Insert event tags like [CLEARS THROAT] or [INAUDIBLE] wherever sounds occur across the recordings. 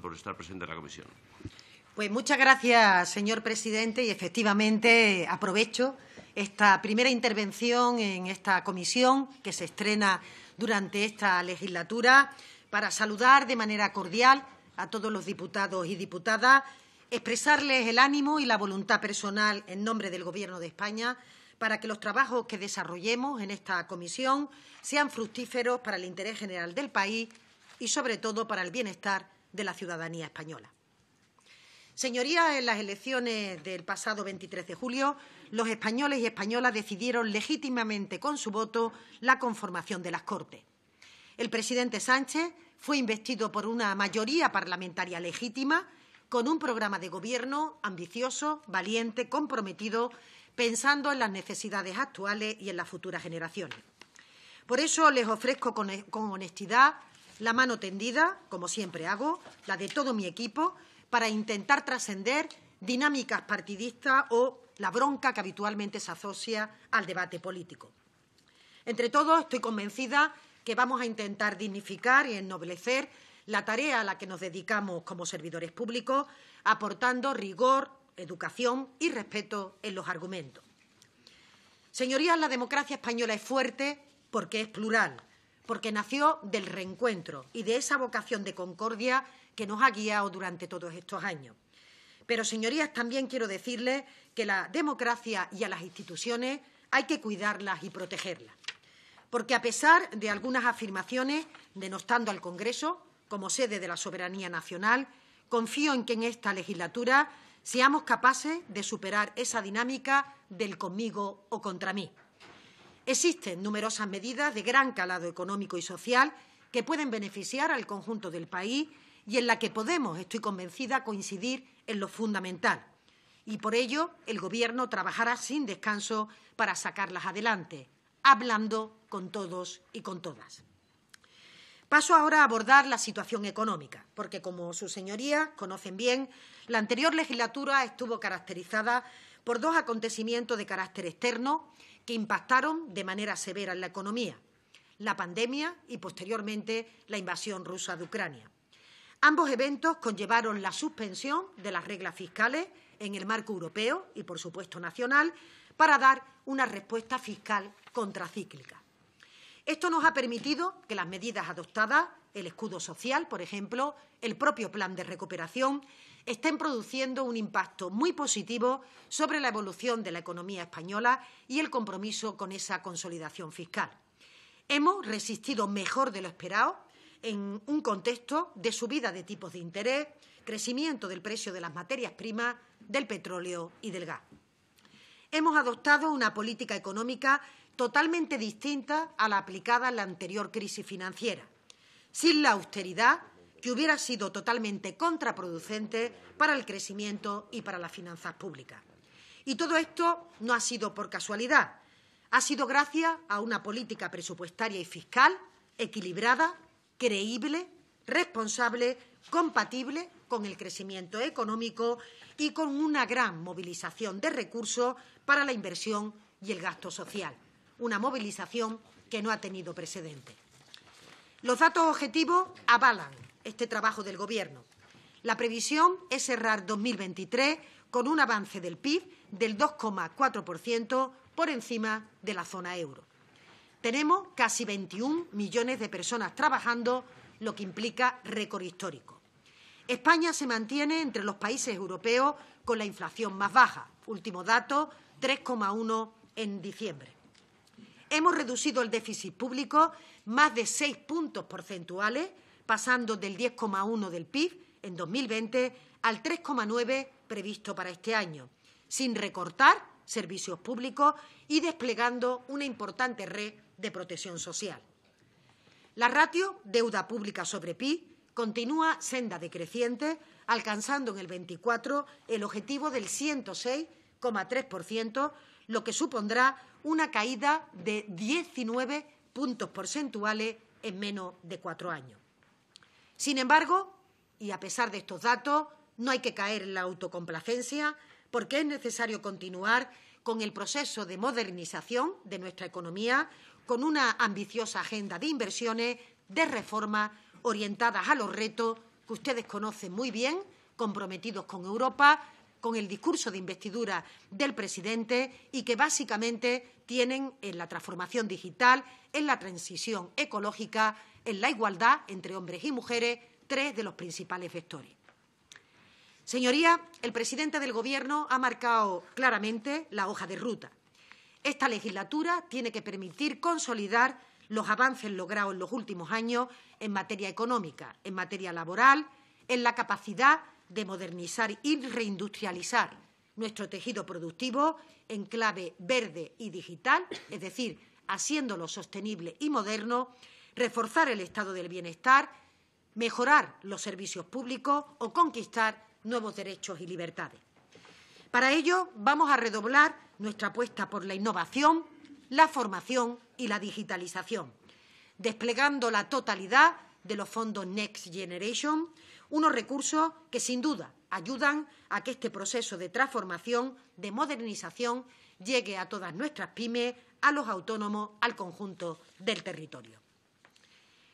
por estar presente en la comisión. Pues muchas gracias, señor presidente, y efectivamente aprovecho esta primera intervención en esta comisión que se estrena durante esta legislatura para saludar de manera cordial a todos los diputados y diputadas, expresarles el ánimo y la voluntad personal en nombre del Gobierno de España para que los trabajos que desarrollemos en esta comisión sean fructíferos para el interés general del país y, sobre todo, para el bienestar de de la ciudadanía española. Señorías, en las elecciones del pasado 23 de julio, los españoles y españolas decidieron legítimamente con su voto la conformación de las Cortes. El presidente Sánchez fue investido por una mayoría parlamentaria legítima, con un programa de gobierno ambicioso, valiente, comprometido, pensando en las necesidades actuales y en las futuras generaciones. Por eso les ofrezco con honestidad la mano tendida, como siempre hago, la de todo mi equipo, para intentar trascender dinámicas partidistas o la bronca que habitualmente se asocia al debate político. Entre todos, estoy convencida que vamos a intentar dignificar y ennoblecer la tarea a la que nos dedicamos como servidores públicos, aportando rigor, educación y respeto en los argumentos. Señorías, la democracia española es fuerte porque es plural, porque nació del reencuentro y de esa vocación de concordia que nos ha guiado durante todos estos años. Pero, señorías, también quiero decirles que la democracia y a las instituciones hay que cuidarlas y protegerlas. Porque, a pesar de algunas afirmaciones denostando al Congreso como sede de la soberanía nacional, confío en que en esta legislatura seamos capaces de superar esa dinámica del conmigo o contra mí. Existen numerosas medidas de gran calado económico y social que pueden beneficiar al conjunto del país y en la que podemos, estoy convencida, coincidir en lo fundamental. Y por ello, el Gobierno trabajará sin descanso para sacarlas adelante, hablando con todos y con todas. Paso ahora a abordar la situación económica, porque como sus señorías conocen bien, la anterior legislatura estuvo caracterizada por dos acontecimientos de carácter externo que impactaron de manera severa en la economía, la pandemia y posteriormente la invasión rusa de Ucrania. Ambos eventos conllevaron la suspensión de las reglas fiscales en el marco europeo y, por supuesto, nacional, para dar una respuesta fiscal contracíclica. Esto nos ha permitido que las medidas adoptadas, el escudo social, por ejemplo, el propio plan de recuperación, estén produciendo un impacto muy positivo sobre la evolución de la economía española y el compromiso con esa consolidación fiscal. Hemos resistido mejor de lo esperado en un contexto de subida de tipos de interés, crecimiento del precio de las materias primas, del petróleo y del gas. Hemos adoptado una política económica totalmente distinta a la aplicada en la anterior crisis financiera, sin la austeridad que hubiera sido totalmente contraproducente para el crecimiento y para las finanzas públicas. Y todo esto no ha sido por casualidad, ha sido gracias a una política presupuestaria y fiscal equilibrada, creíble, responsable, compatible con el crecimiento económico y con una gran movilización de recursos para la inversión y el gasto social una movilización que no ha tenido precedente. Los datos objetivos avalan este trabajo del Gobierno. La previsión es cerrar 2023 con un avance del PIB del 2,4% por encima de la zona euro. Tenemos casi 21 millones de personas trabajando, lo que implica récord histórico. España se mantiene entre los países europeos con la inflación más baja, último dato, 3,1 en diciembre. Hemos reducido el déficit público más de seis puntos porcentuales, pasando del 10,1 del PIB en 2020 al 3,9 previsto para este año, sin recortar servicios públicos y desplegando una importante red de protección social. La ratio deuda pública sobre PIB continúa senda decreciente, alcanzando en el 24 el objetivo del 106,3%, lo que supondrá una caída de 19 puntos porcentuales en menos de cuatro años. Sin embargo, y a pesar de estos datos, no hay que caer en la autocomplacencia porque es necesario continuar con el proceso de modernización de nuestra economía, con una ambiciosa agenda de inversiones, de reformas orientadas a los retos que ustedes conocen muy bien, comprometidos con Europa, con el discurso de investidura del presidente y que básicamente tienen en la transformación digital, en la transición ecológica, en la igualdad entre hombres y mujeres, tres de los principales vectores. Señoría, el presidente del Gobierno ha marcado claramente la hoja de ruta. Esta legislatura tiene que permitir consolidar los avances logrados en los últimos años en materia económica, en materia laboral, en la capacidad de modernizar y reindustrializar nuestro tejido productivo en clave verde y digital, es decir, haciéndolo sostenible y moderno, reforzar el estado del bienestar, mejorar los servicios públicos o conquistar nuevos derechos y libertades. Para ello, vamos a redoblar nuestra apuesta por la innovación, la formación y la digitalización, desplegando la totalidad de los fondos Next Generation, unos recursos que sin duda ayudan a que este proceso de transformación, de modernización, llegue a todas nuestras pymes, a los autónomos, al conjunto del territorio.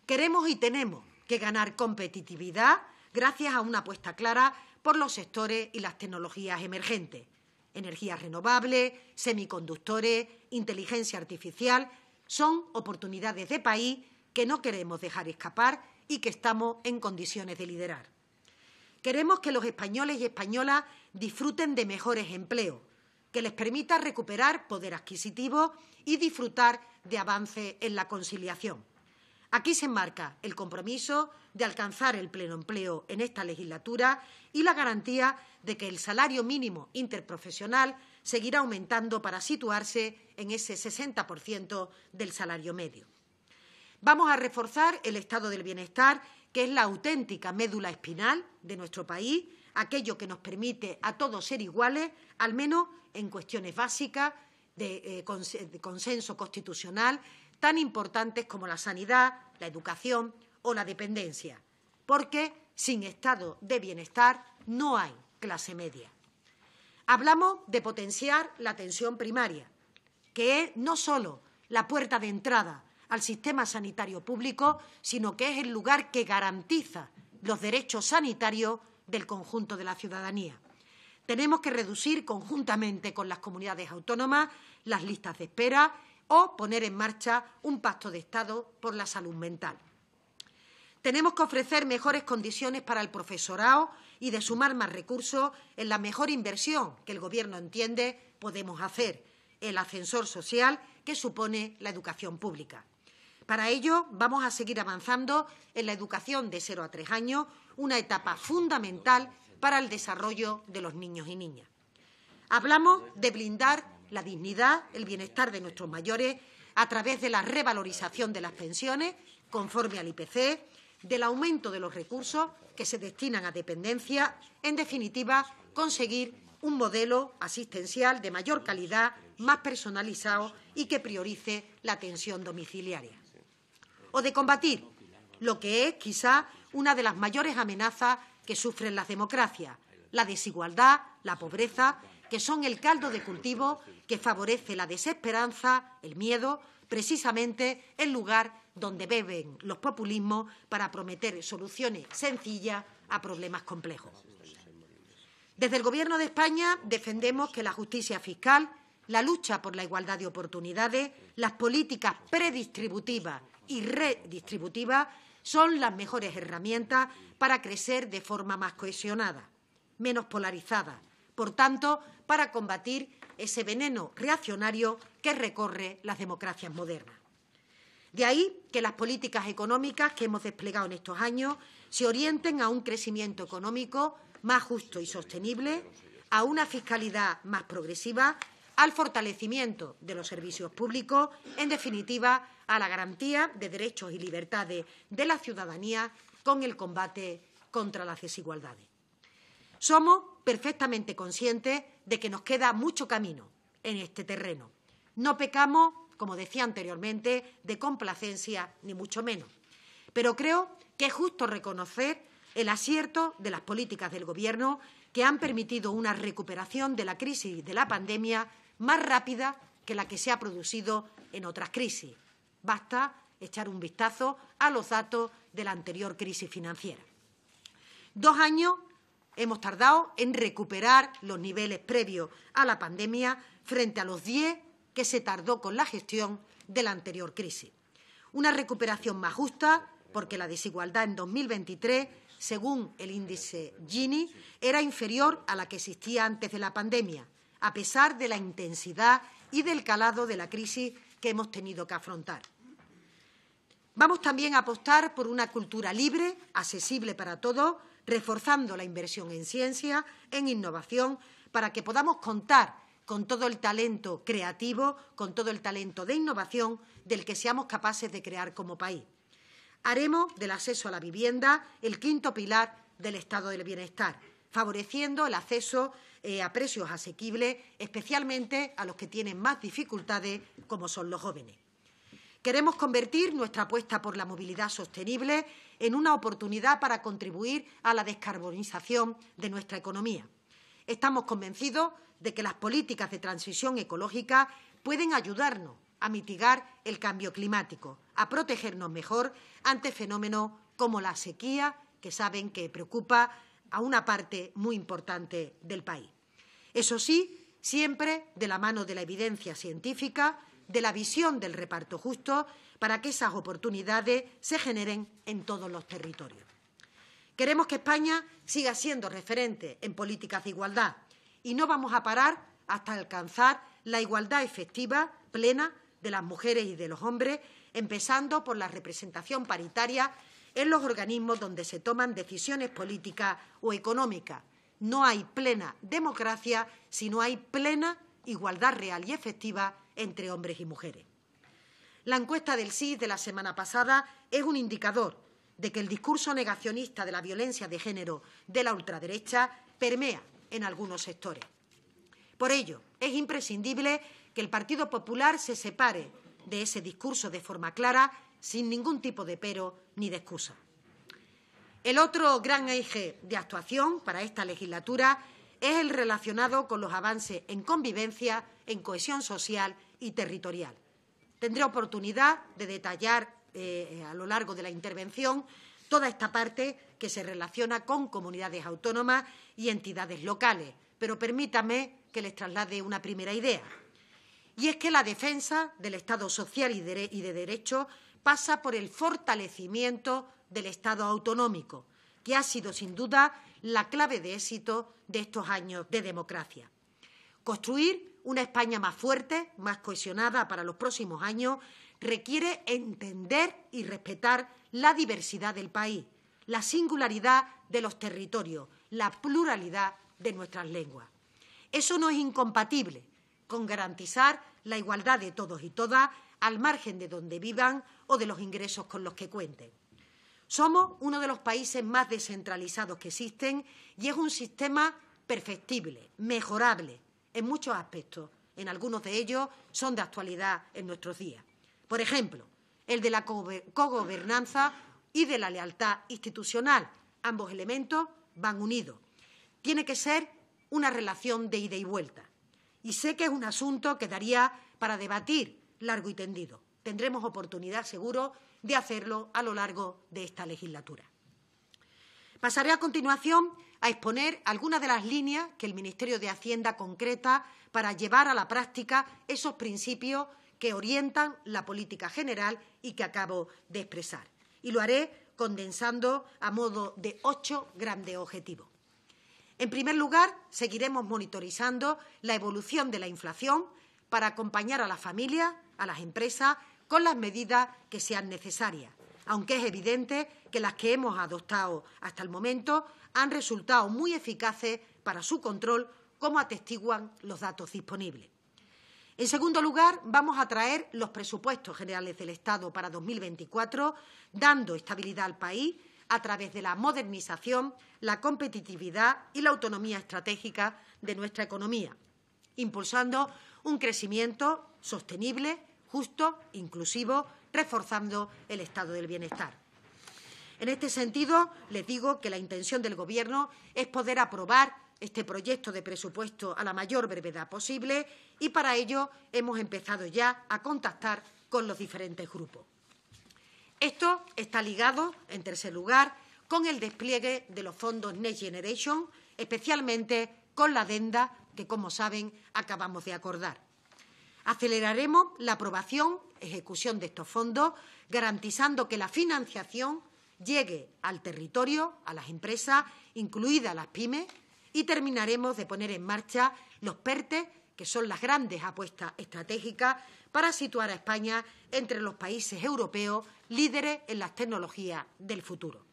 Queremos y tenemos que ganar competitividad gracias a una apuesta clara por los sectores y las tecnologías emergentes. Energías renovables, semiconductores, inteligencia artificial son oportunidades de país que no queremos dejar escapar y que estamos en condiciones de liderar. Queremos que los españoles y españolas disfruten de mejores empleos, que les permita recuperar poder adquisitivo y disfrutar de avance en la conciliación. Aquí se enmarca el compromiso de alcanzar el pleno empleo en esta legislatura y la garantía de que el salario mínimo interprofesional seguirá aumentando para situarse en ese 60% del salario medio. Vamos a reforzar el estado del bienestar, que es la auténtica médula espinal de nuestro país, aquello que nos permite a todos ser iguales, al menos en cuestiones básicas eh, de, consenso constitucional, tan importantes como la sanidad, la educación o la dependencia, porque sin estado de bienestar no hay clase media. Hablamos de potenciar la atención primaria, que es no solo la puerta de entrada al sistema sanitario público, sino que es el lugar que garantiza los derechos sanitarios del conjunto de la ciudadanía. Tenemos que reducir conjuntamente con las comunidades autónomas las listas de espera o poner en marcha un pacto de Estado por la salud mental. Tenemos que ofrecer mejores condiciones para el profesorado y de sumar más recursos en la mejor inversión que el Gobierno entiende podemos hacer, el ascensor social que supone la educación pública. Para ello, vamos a seguir avanzando en la educación de 0 a 3 años, una etapa fundamental para el desarrollo de los niños y niñas. Hablamos de blindar la dignidad, el bienestar de nuestros mayores a través de la revalorización de las pensiones conforme al IPC, del aumento de los recursos que se destinan a dependencia, en definitiva, conseguir un modelo asistencial de mayor calidad, más personalizado y que priorice la atención domiciliaria o de combatir, lo que es quizá una de las mayores amenazas que sufren las democracias, la desigualdad, la pobreza, que son el caldo de cultivo que favorece la desesperanza, el miedo, precisamente el lugar donde beben los populismos para prometer soluciones sencillas a problemas complejos. Desde el Gobierno de España defendemos que la justicia fiscal, la lucha por la igualdad de oportunidades, las políticas predistributivas y redistributiva son las mejores herramientas para crecer de forma más cohesionada, menos polarizada, por tanto, para combatir ese veneno reaccionario que recorre las democracias modernas. De ahí que las políticas económicas que hemos desplegado en estos años se orienten a un crecimiento económico más justo y sostenible, a una fiscalidad más progresiva, al fortalecimiento de los servicios públicos, en definitiva, a la garantía de derechos y libertades de la ciudadanía con el combate contra las desigualdades. Somos perfectamente conscientes de que nos queda mucho camino en este terreno. No pecamos, como decía anteriormente, de complacencia, ni mucho menos. Pero creo que es justo reconocer el acierto de las políticas del Gobierno que han permitido una recuperación de la crisis de la pandemia más rápida que la que se ha producido en otras crisis. Basta echar un vistazo a los datos de la anterior crisis financiera. Dos años hemos tardado en recuperar los niveles previos a la pandemia frente a los diez que se tardó con la gestión de la anterior crisis. Una recuperación más justa porque la desigualdad en 2023, según el índice Gini, era inferior a la que existía antes de la pandemia, a pesar de la intensidad y del calado de la crisis que hemos tenido que afrontar. Vamos también a apostar por una cultura libre, accesible para todos, reforzando la inversión en ciencia, en innovación, para que podamos contar con todo el talento creativo, con todo el talento de innovación del que seamos capaces de crear como país. Haremos del acceso a la vivienda el quinto pilar del estado del bienestar, favoreciendo el acceso eh, a precios asequibles, especialmente a los que tienen más dificultades, como son los jóvenes. Queremos convertir nuestra apuesta por la movilidad sostenible en una oportunidad para contribuir a la descarbonización de nuestra economía. Estamos convencidos de que las políticas de transición ecológica pueden ayudarnos a mitigar el cambio climático, a protegernos mejor ante fenómenos como la sequía, que saben que preocupa a una parte muy importante del país. Eso sí, siempre de la mano de la evidencia científica, de la visión del reparto justo para que esas oportunidades se generen en todos los territorios. Queremos que España siga siendo referente en políticas de igualdad y no vamos a parar hasta alcanzar la igualdad efectiva, plena, de las mujeres y de los hombres, empezando por la representación paritaria en los organismos donde se toman decisiones políticas o económicas. No hay plena democracia si no hay plena igualdad real y efectiva entre hombres y mujeres. La encuesta del SIS de la semana pasada es un indicador de que el discurso negacionista de la violencia de género de la ultraderecha permea en algunos sectores. Por ello, es imprescindible que el Partido Popular se separe de ese discurso de forma clara, sin ningún tipo de pero ni de excusa. El otro gran eje de actuación para esta legislatura es el relacionado con los avances en convivencia, en cohesión social y territorial. Tendré oportunidad de detallar eh, a lo largo de la intervención toda esta parte que se relaciona con comunidades autónomas y entidades locales, pero permítame que les traslade una primera idea. Y es que la defensa del Estado social y de, y de derecho pasa por el fortalecimiento del Estado autonómico, que ha sido sin duda la clave de éxito de estos años de democracia. Construir una España más fuerte, más cohesionada para los próximos años, requiere entender y respetar la diversidad del país, la singularidad de los territorios, la pluralidad de nuestras lenguas. Eso no es incompatible con garantizar la igualdad de todos y todas al margen de donde vivan o de los ingresos con los que cuenten. Somos uno de los países más descentralizados que existen y es un sistema perfectible, mejorable, en muchos aspectos. En algunos de ellos son de actualidad en nuestros días. Por ejemplo, el de la cogobernanza y de la lealtad institucional. Ambos elementos van unidos. Tiene que ser una relación de ida y vuelta. Y sé que es un asunto que daría para debatir largo y tendido. Tendremos oportunidad, seguro, de hacerlo a lo largo de esta legislatura. Pasaré a continuación a exponer algunas de las líneas que el Ministerio de Hacienda concreta para llevar a la práctica esos principios que orientan la política general y que acabo de expresar. Y lo haré condensando a modo de ocho grandes objetivos. En primer lugar, seguiremos monitorizando la evolución de la inflación para acompañar a las familias, a las empresas, con las medidas que sean necesarias aunque es evidente que las que hemos adoptado hasta el momento han resultado muy eficaces para su control, como atestiguan los datos disponibles. En segundo lugar, vamos a traer los presupuestos generales del Estado para 2024, dando estabilidad al país a través de la modernización, la competitividad y la autonomía estratégica de nuestra economía, impulsando un crecimiento sostenible, justo, inclusivo reforzando el estado del bienestar. En este sentido, les digo que la intención del Gobierno es poder aprobar este proyecto de presupuesto a la mayor brevedad posible y para ello hemos empezado ya a contactar con los diferentes grupos. Esto está ligado, en tercer lugar, con el despliegue de los fondos Next Generation, especialmente con la adenda que, como saben, acabamos de acordar. Aceleraremos la aprobación, y ejecución de estos fondos, garantizando que la financiación llegue al territorio, a las empresas, incluidas las pymes, y terminaremos de poner en marcha los PERTE, que son las grandes apuestas estratégicas para situar a España entre los países europeos líderes en las tecnologías del futuro.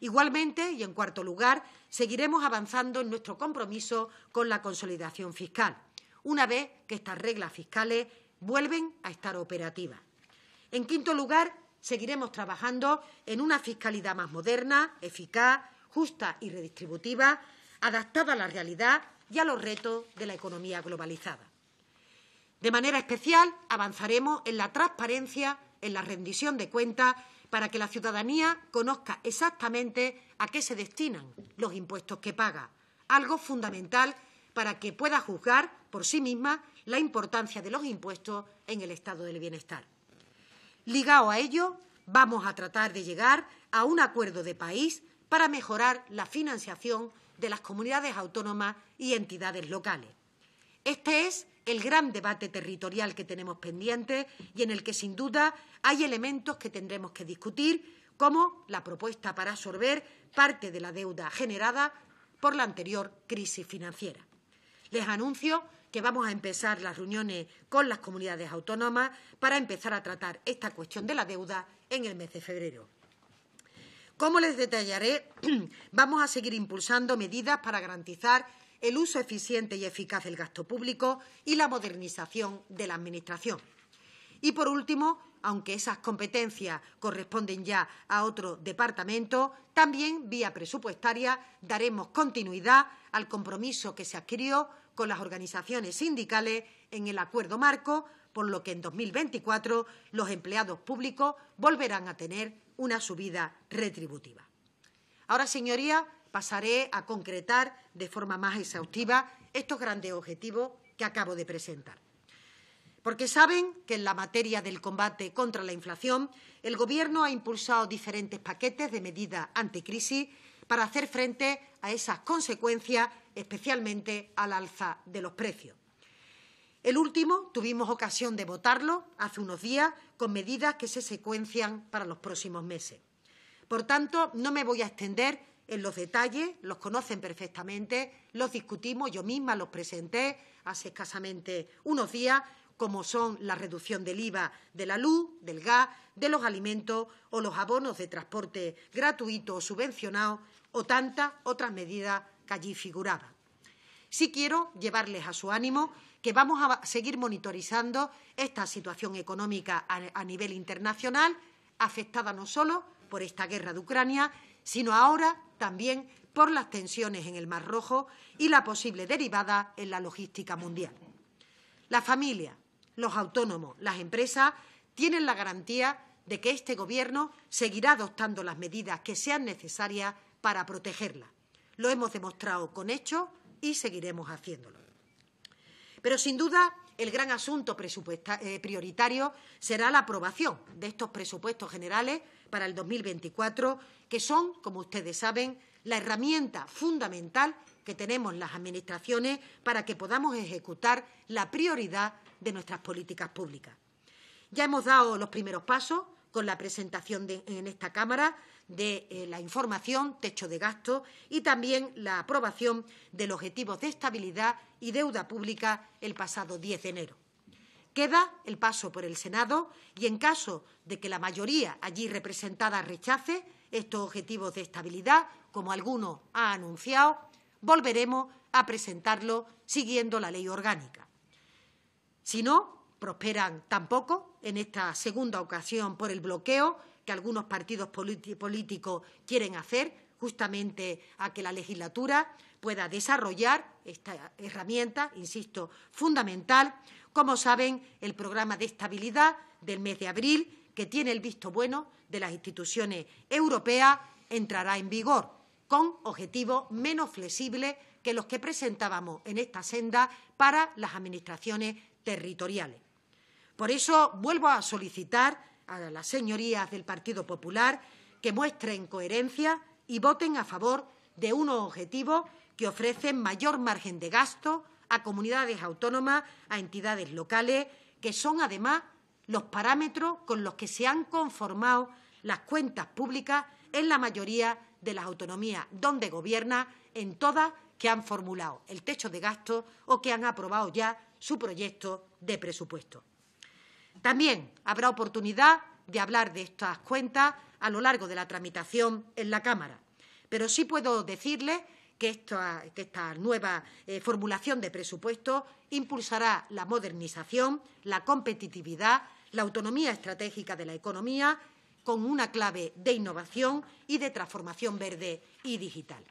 Igualmente, y en cuarto lugar, seguiremos avanzando en nuestro compromiso con la consolidación fiscal una vez que estas reglas fiscales vuelven a estar operativas. En quinto lugar, seguiremos trabajando en una fiscalidad más moderna, eficaz, justa y redistributiva, adaptada a la realidad y a los retos de la economía globalizada. De manera especial, avanzaremos en la transparencia, en la rendición de cuentas, para que la ciudadanía conozca exactamente a qué se destinan los impuestos que paga, algo fundamental para que pueda juzgar por sí misma la importancia de los impuestos en el estado del bienestar. Ligado a ello, vamos a tratar de llegar a un acuerdo de país para mejorar la financiación de las comunidades autónomas y entidades locales. Este es el gran debate territorial que tenemos pendiente y en el que, sin duda, hay elementos que tendremos que discutir, como la propuesta para absorber parte de la deuda generada por la anterior crisis financiera. Les anuncio que vamos a empezar las reuniones con las comunidades autónomas para empezar a tratar esta cuestión de la deuda en el mes de febrero. Como les detallaré, [CLEARS THROAT] vamos a seguir impulsando medidas para garantizar el uso eficiente y eficaz del gasto público y la modernización de la Administración. Y por último, aunque esas competencias corresponden ya a otro departamento, también vía presupuestaria daremos continuidad al compromiso que se adquirió con las organizaciones sindicales en el acuerdo marco, por lo que en 2024 los empleados públicos volverán a tener una subida retributiva. Ahora, señorías, pasaré a concretar de forma más exhaustiva estos grandes objetivos que acabo de presentar porque saben que en la materia del combate contra la inflación el Gobierno ha impulsado diferentes paquetes de medidas anticrisis para hacer frente a esas consecuencias, especialmente al alza de los precios. El último tuvimos ocasión de votarlo hace unos días con medidas que se secuencian para los próximos meses. Por tanto, no me voy a extender en los detalles, los conocen perfectamente, los discutimos, yo misma los presenté hace escasamente unos días como son la reducción del IVA de la luz, del gas, de los alimentos o los abonos de transporte gratuito o subvencionado o tantas otras medidas que allí figuraban. Sí quiero llevarles a su ánimo que vamos a seguir monitorizando esta situación económica a, nivel internacional, afectada no solo por esta guerra de Ucrania, sino ahora también por las tensiones en el Mar Rojo y la posible derivada en la logística mundial. La familia, los autónomos, las empresas, tienen la garantía de que este Gobierno seguirá adoptando las medidas que sean necesarias para protegerla. Lo hemos demostrado con hechos y seguiremos haciéndolo. Pero, sin duda, el gran asunto eh, prioritario será la aprobación de estos presupuestos generales para el 2024, que son, como ustedes saben, la herramienta fundamental que tenemos las Administraciones para que podamos ejecutar la prioridad de nuestras políticas públicas. Ya hemos dado los primeros pasos con la presentación en esta Cámara de eh, la información, techo de gasto y también la aprobación los objetivo de estabilidad y deuda pública el pasado 10 de enero. Queda el paso por el Senado y, en caso de que la mayoría allí representada rechace estos objetivos de estabilidad, como alguno ha anunciado, volveremos a presentarlo siguiendo la ley orgánica. Si no, prosperan tampoco en esta segunda ocasión por el bloqueo que algunos partidos políticos quieren hacer justamente a que la legislatura pueda desarrollar esta herramienta, insisto, fundamental, como saben, el programa de estabilidad del mes de abril, que tiene el visto bueno de las instituciones europeas, entrará en vigor con objetivos menos flexibles que los que presentábamos en esta senda para las administraciones territoriales. Por eso vuelvo a solicitar a las señorías del Partido Popular que muestren coherencia y voten a favor de unos objetivos que ofrecen mayor margen de gasto a comunidades autónomas, a entidades locales, que son además los parámetros con los que se han conformado las cuentas públicas en la mayoría de las autonomías donde gobierna, en todas que han formulado el techo de gasto o que han aprobado ya su proyecto de presupuesto. También habrá oportunidad de hablar de estas cuentas a lo largo de la tramitación en la Cámara, pero sí puedo decirles que esta, nueva eh, formulación de presupuesto impulsará la modernización, la competitividad, la autonomía estratégica de la economía con una clave de innovación y de transformación verde y digital.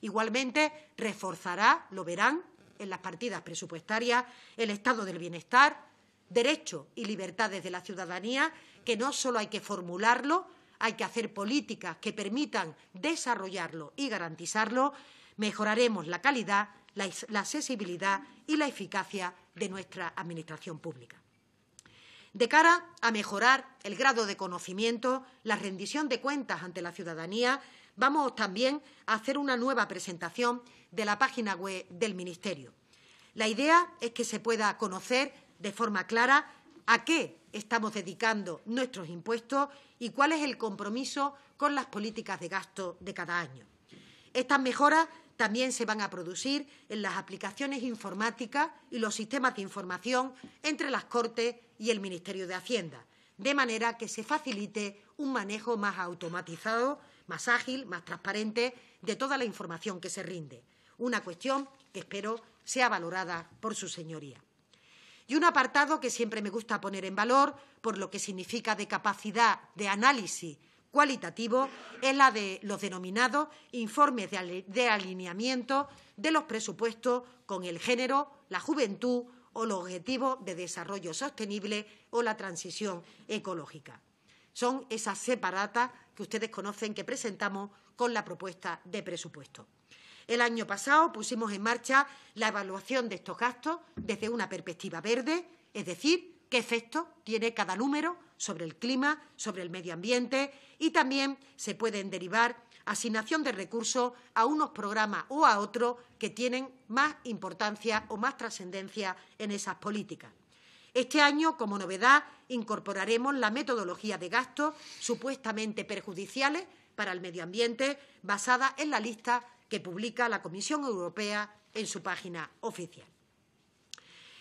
Igualmente, reforzará, lo verán, en las partidas presupuestarias el estado del bienestar, derechos y libertades de la ciudadanía, que no solo hay que formularlo, hay que hacer políticas que permitan desarrollarlo y garantizarlo, mejoraremos la calidad, la, la accesibilidad y la eficacia de nuestra Administración pública de cara a mejorar el grado de conocimiento, la rendición de cuentas ante la ciudadanía, Vamos también a hacer una nueva presentación de la página web del Ministerio. La idea es que se pueda conocer de forma clara a qué estamos dedicando nuestros impuestos y cuál es el compromiso con las políticas de gasto de cada año. Estas mejoras también se van a producir en las aplicaciones informáticas y los sistemas de información entre las Cortes y el Ministerio de Hacienda, de manera que se facilite un manejo más automatizado más ágil, más transparente de toda la información que se rinde. Una cuestión que espero sea valorada por su señoría. Y un apartado que siempre me gusta poner en valor, por lo que significa de capacidad de análisis cualitativo, es la de los denominados informes de alineamiento de los presupuestos con el género, la juventud o los objetivos de desarrollo sostenible o la transición ecológica. Son esas separatas que ustedes conocen que presentamos con la propuesta de presupuesto. El año pasado pusimos en marcha la evaluación de estos gastos desde una perspectiva verde, es decir, qué efecto tiene cada número sobre el clima, sobre el medio ambiente y también se pueden derivar asignación de recursos a unos programas o a otros que tienen más importancia o más trascendencia en esas políticas. Este año, como novedad, incorporaremos la metodología de gastos supuestamente perjudiciales para el medio ambiente basada en la lista que publica la Comisión Europea en su página oficial.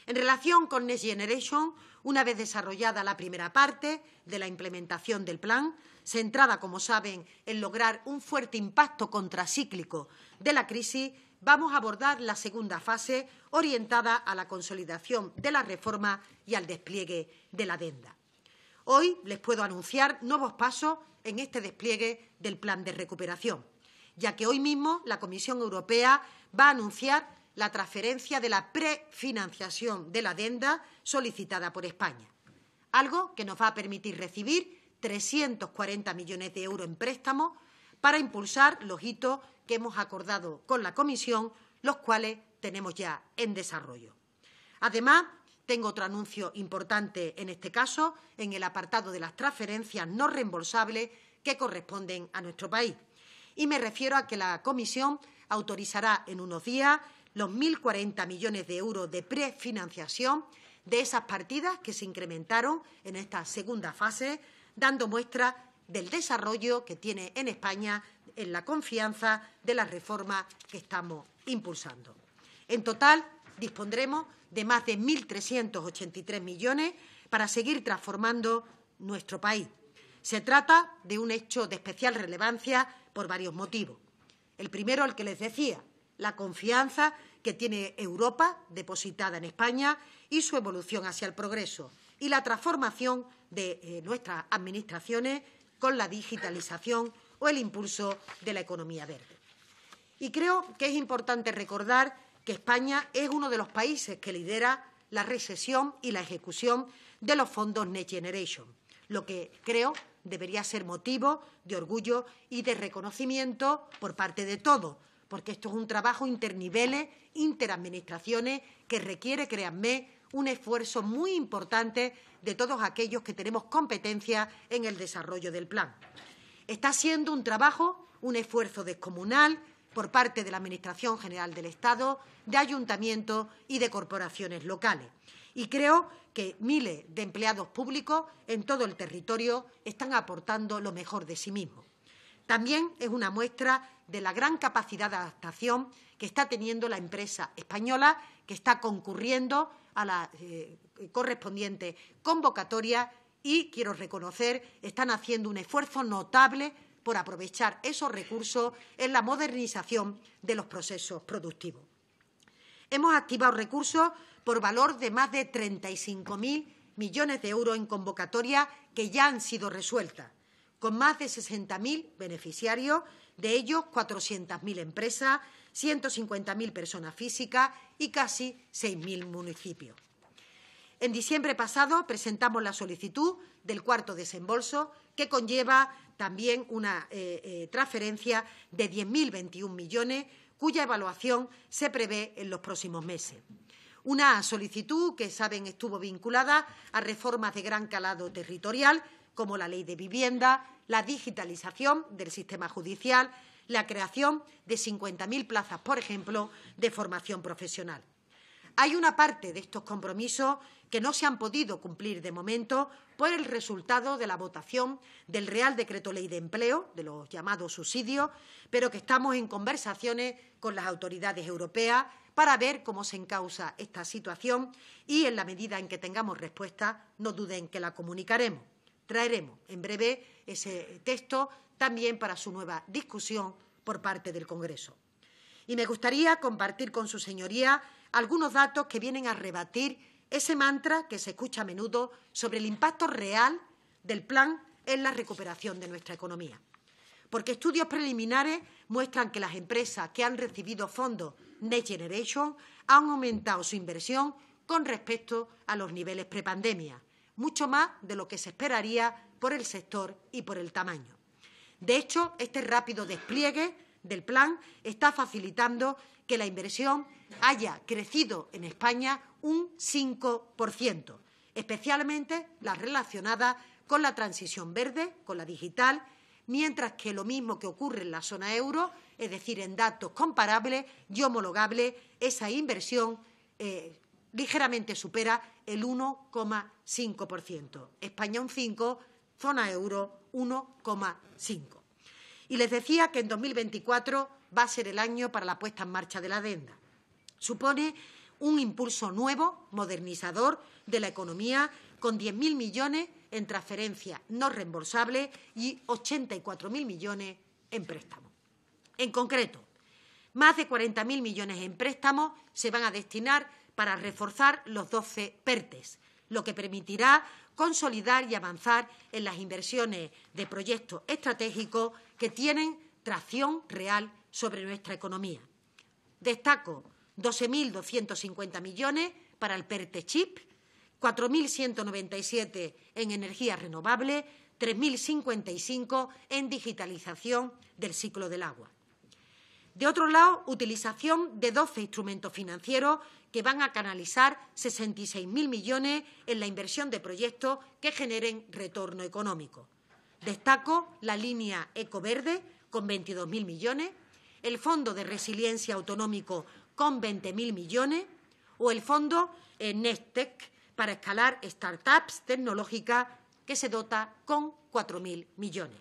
En relación con Next Generation, una vez desarrollada la primera parte de la implementación del plan, centrada, como saben, en lograr un fuerte impacto contracíclico de la crisis, vamos a abordar la segunda fase orientada a la consolidación de la reforma y al despliegue de la adenda. Hoy les puedo anunciar nuevos pasos en este despliegue del plan de recuperación, ya que hoy mismo la Comisión Europea va a anunciar la transferencia de la prefinanciación de la adenda solicitada por España, algo que nos va a permitir recibir 340 millones de euros en préstamos para impulsar los hitos hemos acordado con la Comisión, los cuales tenemos ya en desarrollo. Además, tengo otro anuncio importante en este caso, en el apartado de las transferencias no reembolsables que corresponden a nuestro país. Y me refiero a que la Comisión autorizará en unos días los 1.040 millones de euros de prefinanciación de esas partidas que se incrementaron en esta segunda fase, dando muestra del desarrollo que tiene en España en la confianza de las reformas que estamos impulsando. En total, dispondremos de más de 1.383 millones para seguir transformando nuestro país. Se trata de un hecho de especial relevancia por varios motivos. El primero, el que les decía, la confianza que tiene Europa depositada en España y su evolución hacia el progreso y la transformación de eh, nuestras administraciones con la digitalización o el impulso de la economía verde. Y creo que es importante recordar que España es uno de los países que lidera la recesión y la ejecución de los fondos Next Generation, lo que creo debería ser motivo de orgullo y de reconocimiento por parte de todos, porque esto es un trabajo interniveles, interadministraciones, que requiere, créanme, un esfuerzo muy importante de todos aquellos que tenemos competencia en el desarrollo del plan está siendo un trabajo, un esfuerzo descomunal por parte de la Administración General del Estado, de ayuntamientos y de corporaciones locales. Y creo que miles de empleados públicos en todo el territorio están aportando lo mejor de sí mismos. También es una muestra de la gran capacidad de adaptación que está teniendo la empresa española, que está concurriendo a la eh, correspondiente convocatoria y quiero reconocer, que están haciendo un esfuerzo notable por aprovechar esos recursos en la modernización de los procesos productivos. Hemos activado recursos por valor de más de 35.000 millones de euros en convocatorias que ya han sido resueltas, con más de 60.000 beneficiarios, de ellos 400.000 empresas, 150.000 personas físicas y casi 6.000 municipios. En diciembre pasado presentamos la solicitud del cuarto desembolso, que conlleva también una eh, eh, transferencia de 10.021 millones, cuya evaluación se prevé en los próximos meses. Una solicitud que, saben, estuvo vinculada a reformas de gran calado territorial, como la ley de vivienda, la digitalización del sistema judicial, la creación de 50.000 plazas, por ejemplo, de formación profesional. Hay una parte de estos compromisos que no se han podido cumplir de momento por el resultado de la votación del Real Decreto Ley de Empleo, de los llamados subsidios, pero que estamos en conversaciones con las autoridades europeas para ver cómo se encausa esta situación y, en la medida en que tengamos respuesta, no duden que la comunicaremos. Traeremos en breve ese texto también para su nueva discusión por parte del Congreso. Y me gustaría compartir con su señoría algunos datos que vienen a rebatir ese mantra que se escucha a menudo sobre el impacto real del plan en la recuperación de nuestra economía. Porque estudios preliminares muestran que las empresas que han recibido fondos Next Generation han aumentado su inversión con respecto a los niveles prepandemia, mucho más de lo que se esperaría por el sector y por el tamaño. De hecho, este rápido despliegue del plan está facilitando que la inversión haya crecido en España un 5%, especialmente las relacionadas con la transición verde, con la digital, mientras que lo mismo que ocurre en la zona euro, es decir, en datos comparables y homologables, esa inversión eh, ligeramente supera el 1,5%. España un 5%, zona euro 1,5%. Y les decía que en 2024 va a ser el año para la puesta en marcha de la adenda. Supone un impulso nuevo, modernizador de la economía, con 10.000 millones en transferencia no reembolsable y 84.000 millones en préstamos. En concreto, más de 40.000 millones en préstamos se van a destinar para reforzar los 12 PERTES, lo que permitirá consolidar y avanzar en las inversiones de proyectos estratégicos que tienen tracción real sobre nuestra economía. Destaco 12.250 millones para el PERTE-CHIP, 4.197 en energías renovables, 3.055 en digitalización del ciclo del agua. De otro lado, utilización de 12 instrumentos financieros que van a canalizar 66.000 millones en la inversión de proyectos que generen retorno económico. Destaco la línea Ecoverde con 22.000 millones, el Fondo de Resiliencia Autonómico con 20.000 millones o el Fondo eh, Nestec para escalar startups tecnológicas que se dota con 4.000 millones.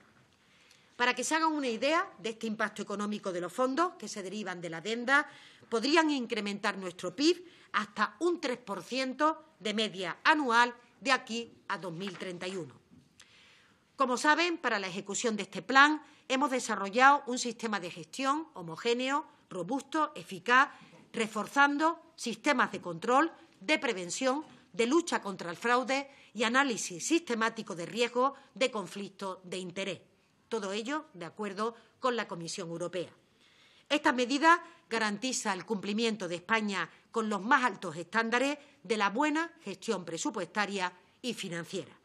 Para que se hagan una idea de este impacto económico de los fondos que se derivan de la adenda, podrían incrementar nuestro PIB hasta un 3% de media anual de aquí a 2031. Como saben, para la ejecución de este plan hemos desarrollado un sistema de gestión homogéneo, robusto, eficaz, reforzando sistemas de control, de prevención, de lucha contra el fraude y análisis sistemático de riesgo de conflicto de interés. Todo ello de acuerdo con la Comisión Europea. Estas medidas garantiza el cumplimiento de España con los más altos estándares de la buena gestión presupuestaria y financiera.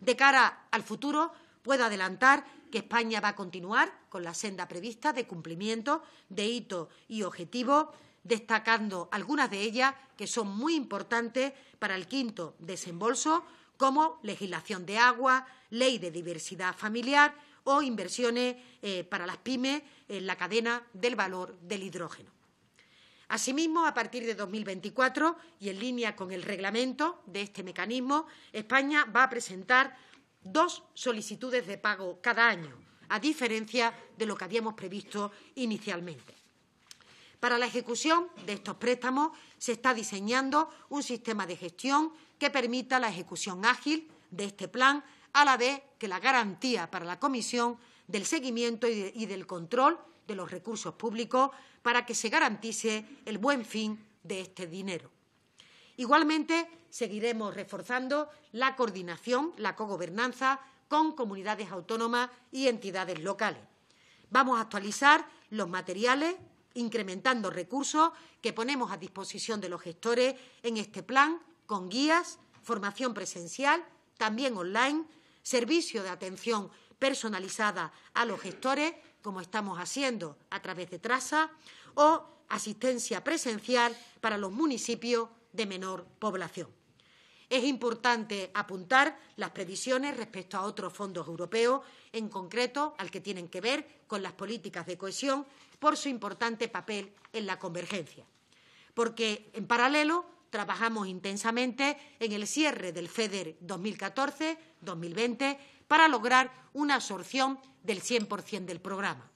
De cara al futuro, puedo adelantar que España va a continuar con la senda prevista de cumplimiento de hitos y objetivos, destacando algunas de ellas que son muy importantes para el quinto desembolso, como legislación de agua, ley de diversidad familiar o inversiones eh, para las pymes en la cadena del valor del hidrógeno. Asimismo, a partir de 2024 y en línea con el reglamento de este mecanismo, España va a presentar dos solicitudes de pago cada año, a diferencia de lo que habíamos previsto inicialmente. Para la ejecución de estos préstamos se está diseñando un sistema de gestión que permita la ejecución ágil de este plan a la vez que la garantía para la Comisión del seguimiento y, del control de los recursos públicos para que se garantice el buen fin de este dinero. Igualmente, seguiremos reforzando la coordinación, la cogobernanza con comunidades autónomas y entidades locales. Vamos a actualizar los materiales, incrementando recursos que ponemos a disposición de los gestores en este plan, con guías, formación presencial, también online, servicio de atención personalizada a los gestores, como estamos haciendo a través de TRASA, o asistencia presencial para los municipios de menor población. Es importante apuntar las previsiones respecto a otros fondos europeos, en concreto al que tienen que ver con las políticas de cohesión, por su importante papel en la convergencia. Porque, en paralelo, trabajamos intensamente en el cierre del FEDER 2014-2020 para lograr una absorción del 100% del programa.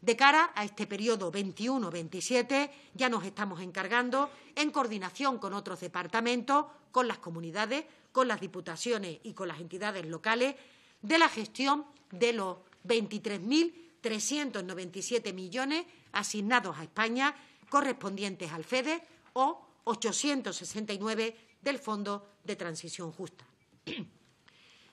De cara a este periodo 21-27 ya nos estamos encargando, en coordinación con otros departamentos, con las comunidades, con las diputaciones y con las entidades locales, de la gestión de los 23.397 millones asignados a España correspondientes al FEDER o 869 del Fondo de Transición Justa. [CLEARS THROAT]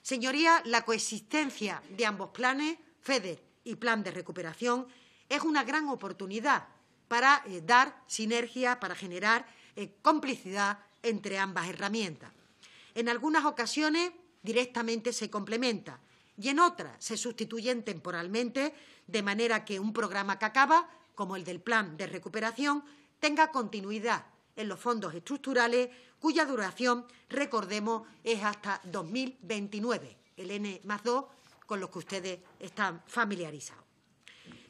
Señorías, la coexistencia de ambos planes, FEDER y Plan de Recuperación, es una gran oportunidad para eh, dar sinergia, para generar eh, complicidad entre ambas herramientas. En algunas ocasiones directamente se complementa y en otras se sustituyen temporalmente, de manera que un programa que acaba, como el del Plan de Recuperación, tenga continuidad en los fondos estructurales, cuya duración, recordemos, es hasta 2029, el N más 2, con los que ustedes están familiarizados.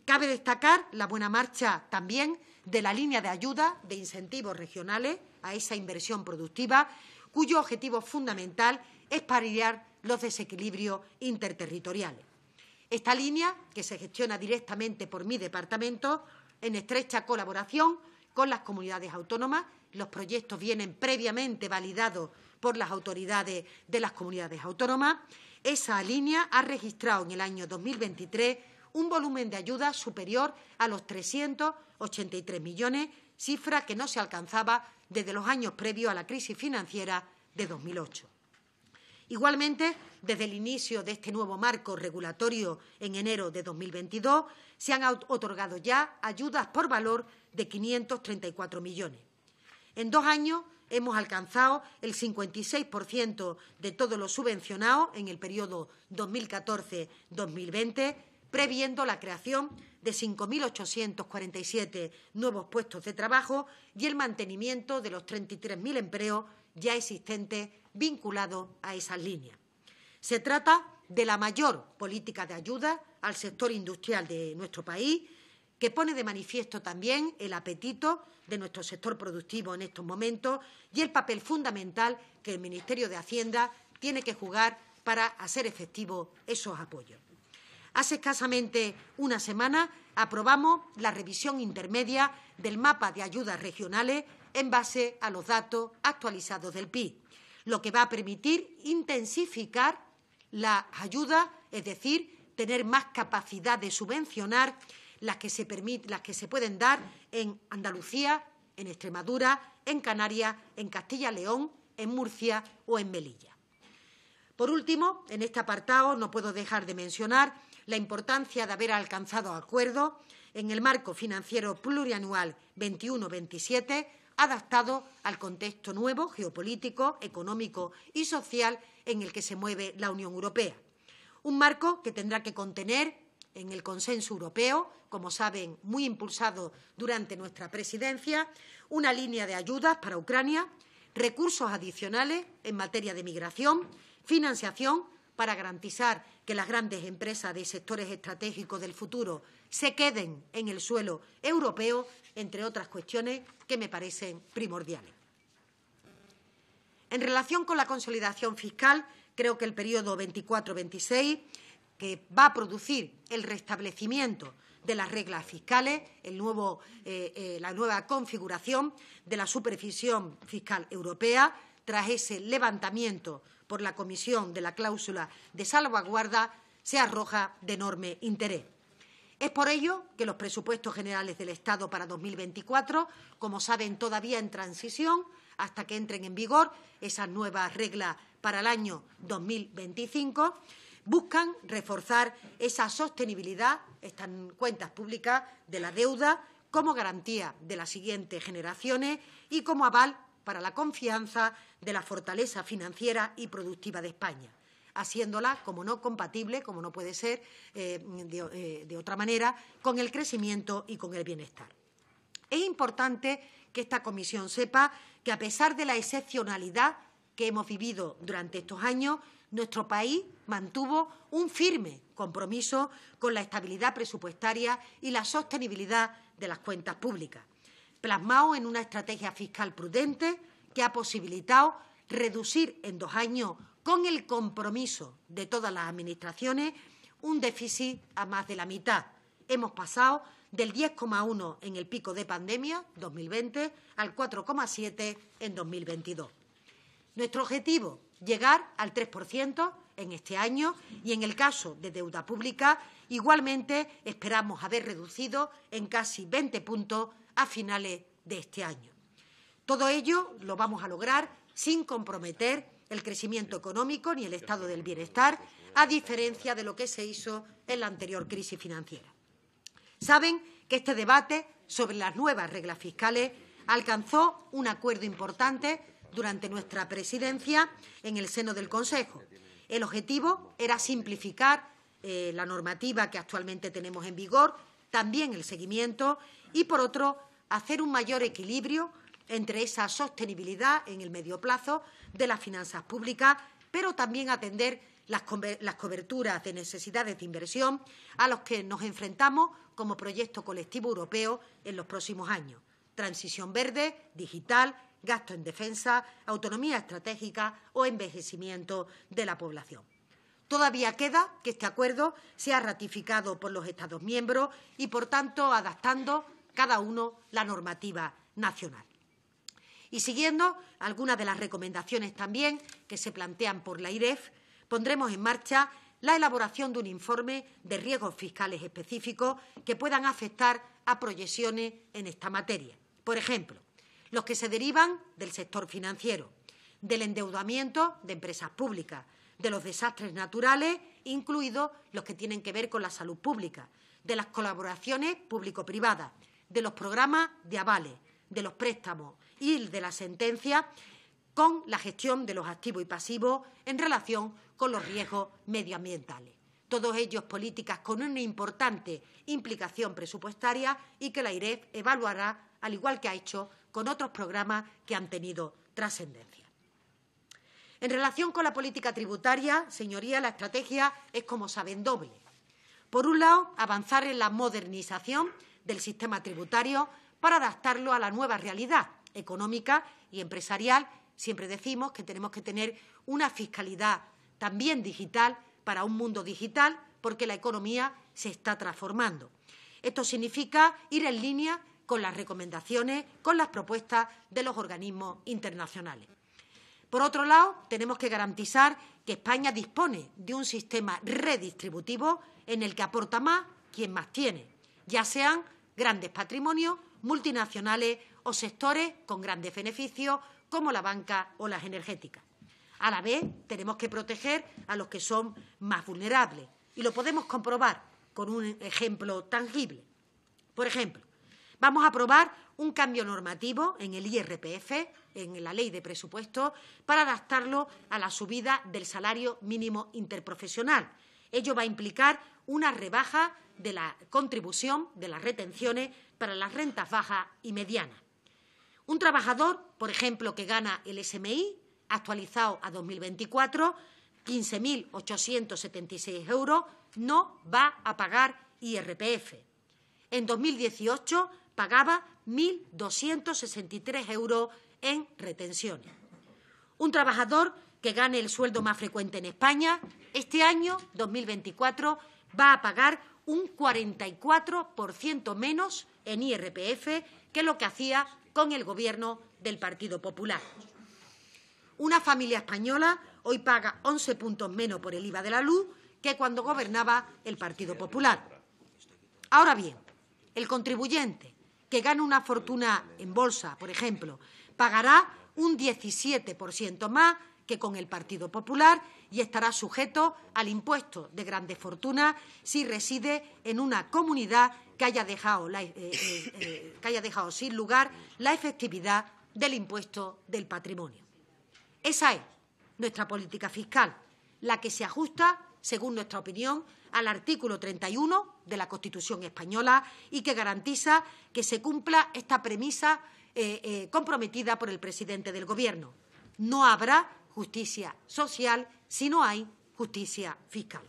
Cabe destacar la buena marcha también de la línea de ayuda de incentivos regionales a esa inversión productiva, cuyo objetivo fundamental es paliar los desequilibrios interterritoriales. Esta línea, que se gestiona directamente por mi departamento, en estrecha colaboración con las comunidades autónomas. Los proyectos vienen previamente validados por las autoridades de las comunidades autónomas. Esa línea ha registrado en el año 2023 un volumen de ayudas superior a los 383 millones, cifra que no se alcanzaba desde los años previos a la crisis financiera de 2008. Igualmente, desde el inicio de este nuevo marco regulatorio en enero de 2022, se han otorgado ya ayudas por valor de 534 millones. En dos años hemos alcanzado el 56% de todo lo subvencionado en el periodo 2014-2020, previendo la creación de 5.847 nuevos puestos de trabajo y el mantenimiento de los 33.000 empleos ya existentes vinculados a esas líneas. Se trata de la mayor política de ayuda al sector industrial de nuestro país, que pone de manifiesto también el apetito de nuestro sector productivo en estos momentos y el papel fundamental que el Ministerio de Hacienda tiene que jugar para hacer efectivo esos apoyos. Hace escasamente una semana aprobamos la revisión intermedia del mapa de ayudas regionales en base a los datos actualizados del PIB, lo que va a permitir intensificar las ayudas, es decir, tener más capacidad de subvencionar las que se, permiten, las que se pueden dar en Andalucía, en Extremadura, en Canarias, en Castilla-León, en Murcia o en Melilla. Por último, en este apartado no puedo dejar de mencionar la importancia de haber alcanzado acuerdos en el marco financiero plurianual 21-27, adaptado al contexto nuevo geopolítico, económico y social en el que se mueve la Unión Europea. Un marco que tendrá que contener en el consenso europeo, como saben, muy impulsado durante nuestra presidencia, una línea de ayudas para Ucrania, recursos adicionales en materia de migración, financiación para garantizar que las grandes empresas de sectores estratégicos del futuro se queden en el suelo europeo, entre otras cuestiones que me parecen primordiales. En relación con la consolidación fiscal, creo que el periodo 24-26 que va a producir el restablecimiento de las reglas fiscales, eh, eh, la nueva configuración de la supervisión fiscal europea tras ese levantamiento por la Comisión de la cláusula de salvaguarda se arroja de enorme interés. Es por ello que los presupuestos generales del Estado para 2024, como saben, todavía en transición hasta que entren en vigor esas nuevas reglas para el año 2025, buscan reforzar esa sostenibilidad, estas cuentas públicas de la deuda, como garantía de las siguientes generaciones y como aval para la confianza de la fortaleza financiera y productiva de España, haciéndola como no compatible, como no puede ser eh, eh, de otra manera, con el crecimiento y con el bienestar. Es importante que esta comisión sepa que, a pesar de la excepcionalidad que hemos vivido durante estos años, nuestro país mantuvo un firme compromiso con la estabilidad presupuestaria y la sostenibilidad de las cuentas públicas, plasmado en una estrategia fiscal prudente que ha posibilitado reducir en dos años, con el compromiso de todas las administraciones, un déficit a más de la mitad. Hemos pasado del 10,1 en el pico de pandemia 2020 al 4,7 en 2022. Nuestro objetivo llegar al 3% en este año y en el caso de deuda pública, igualmente esperamos haber reducido en casi 20 puntos a finales de este año. Todo ello lo vamos a lograr sin comprometer el crecimiento económico ni el estado del bienestar, a diferencia de lo que se hizo en la anterior crisis financiera. Saben que este debate sobre las nuevas reglas fiscales alcanzó un acuerdo importante durante nuestra presidencia en el seno del Consejo. El objetivo era simplificar eh, la normativa que actualmente tenemos en vigor, también el seguimiento y, por otro, hacer un mayor equilibrio entre esa sostenibilidad en el medio plazo de las finanzas públicas, pero también atender las, las coberturas de necesidades de inversión a los que nos enfrentamos como proyecto colectivo europeo en los próximos años. Transición verde, digital, gasto en defensa, autonomía estratégica o envejecimiento de la población. Todavía queda que este acuerdo sea ratificado por los Estados miembros y, por tanto, adaptando cada uno la normativa nacional. Y siguiendo algunas de las recomendaciones también que se plantean por la IREF, pondremos en marcha la elaboración de un informe de riesgos fiscales específicos que puedan afectar a proyecciones en esta materia. Por ejemplo, los que se derivan del sector financiero, del endeudamiento de empresas públicas, de los desastres naturales, incluidos los que tienen que ver con la salud pública, de las colaboraciones público-privadas, de los programas de avales, de los préstamos y de la sentencia con la gestión de los activos y pasivos en relación con los riesgos medioambientales. Todos ellos políticas con una importante implicación presupuestaria y que la IREF evaluará, al igual que ha hecho con otros programas que han tenido trascendencia. En relación con la política tributaria, señorías, la estrategia es, como saben, doble. Por un lado, avanzar en la modernización del sistema tributario para adaptarlo a la nueva realidad económica y empresarial. Siempre decimos que tenemos que tener una fiscalidad también digital para un mundo digital porque la economía se está transformando. Esto significa ir en línea con las recomendaciones, con las propuestas de los organismos internacionales. Por otro lado, tenemos que garantizar que España dispone de un sistema redistributivo en el que aporta más quien más tiene, ya sean grandes patrimonios, multinacionales o sectores con grandes beneficios como la banca o las energéticas. A la vez, tenemos que proteger a los que son más vulnerables y lo podemos comprobar con un ejemplo tangible. Por ejemplo, Vamos a aprobar un cambio normativo en el IRPF, en la ley de presupuesto, para adaptarlo a la subida del salario mínimo interprofesional. Ello va a implicar una rebaja de la contribución de las retenciones para las rentas bajas y medianas. Un trabajador, por ejemplo, que gana el SMI, actualizado a 2024, 15.876 euros, no va a pagar IRPF. En 2018 pagaba 1.263 euros en retenciones. Un trabajador que gane el sueldo más frecuente en España, este año, 2024, va a pagar un 44% menos en IRPF que lo que hacía con el Gobierno del Partido Popular. Una familia española hoy paga 11 puntos menos por el IVA de la luz que cuando gobernaba el Partido Popular. Ahora bien, el contribuyente que gana una fortuna en bolsa, por ejemplo, pagará un 17% más que con el Partido Popular y estará sujeto al impuesto de grandes fortunas si reside en una comunidad que haya dejado, eh, eh, eh, que haya dejado sin lugar la efectividad del impuesto del patrimonio. Esa es nuestra política fiscal, la que se ajusta, según nuestra opinión, al artículo 31 de la Constitución española y que garantiza que se cumpla esta premisa eh, eh, comprometida por el presidente del Gobierno. No habrá justicia social si no hay justicia fiscal.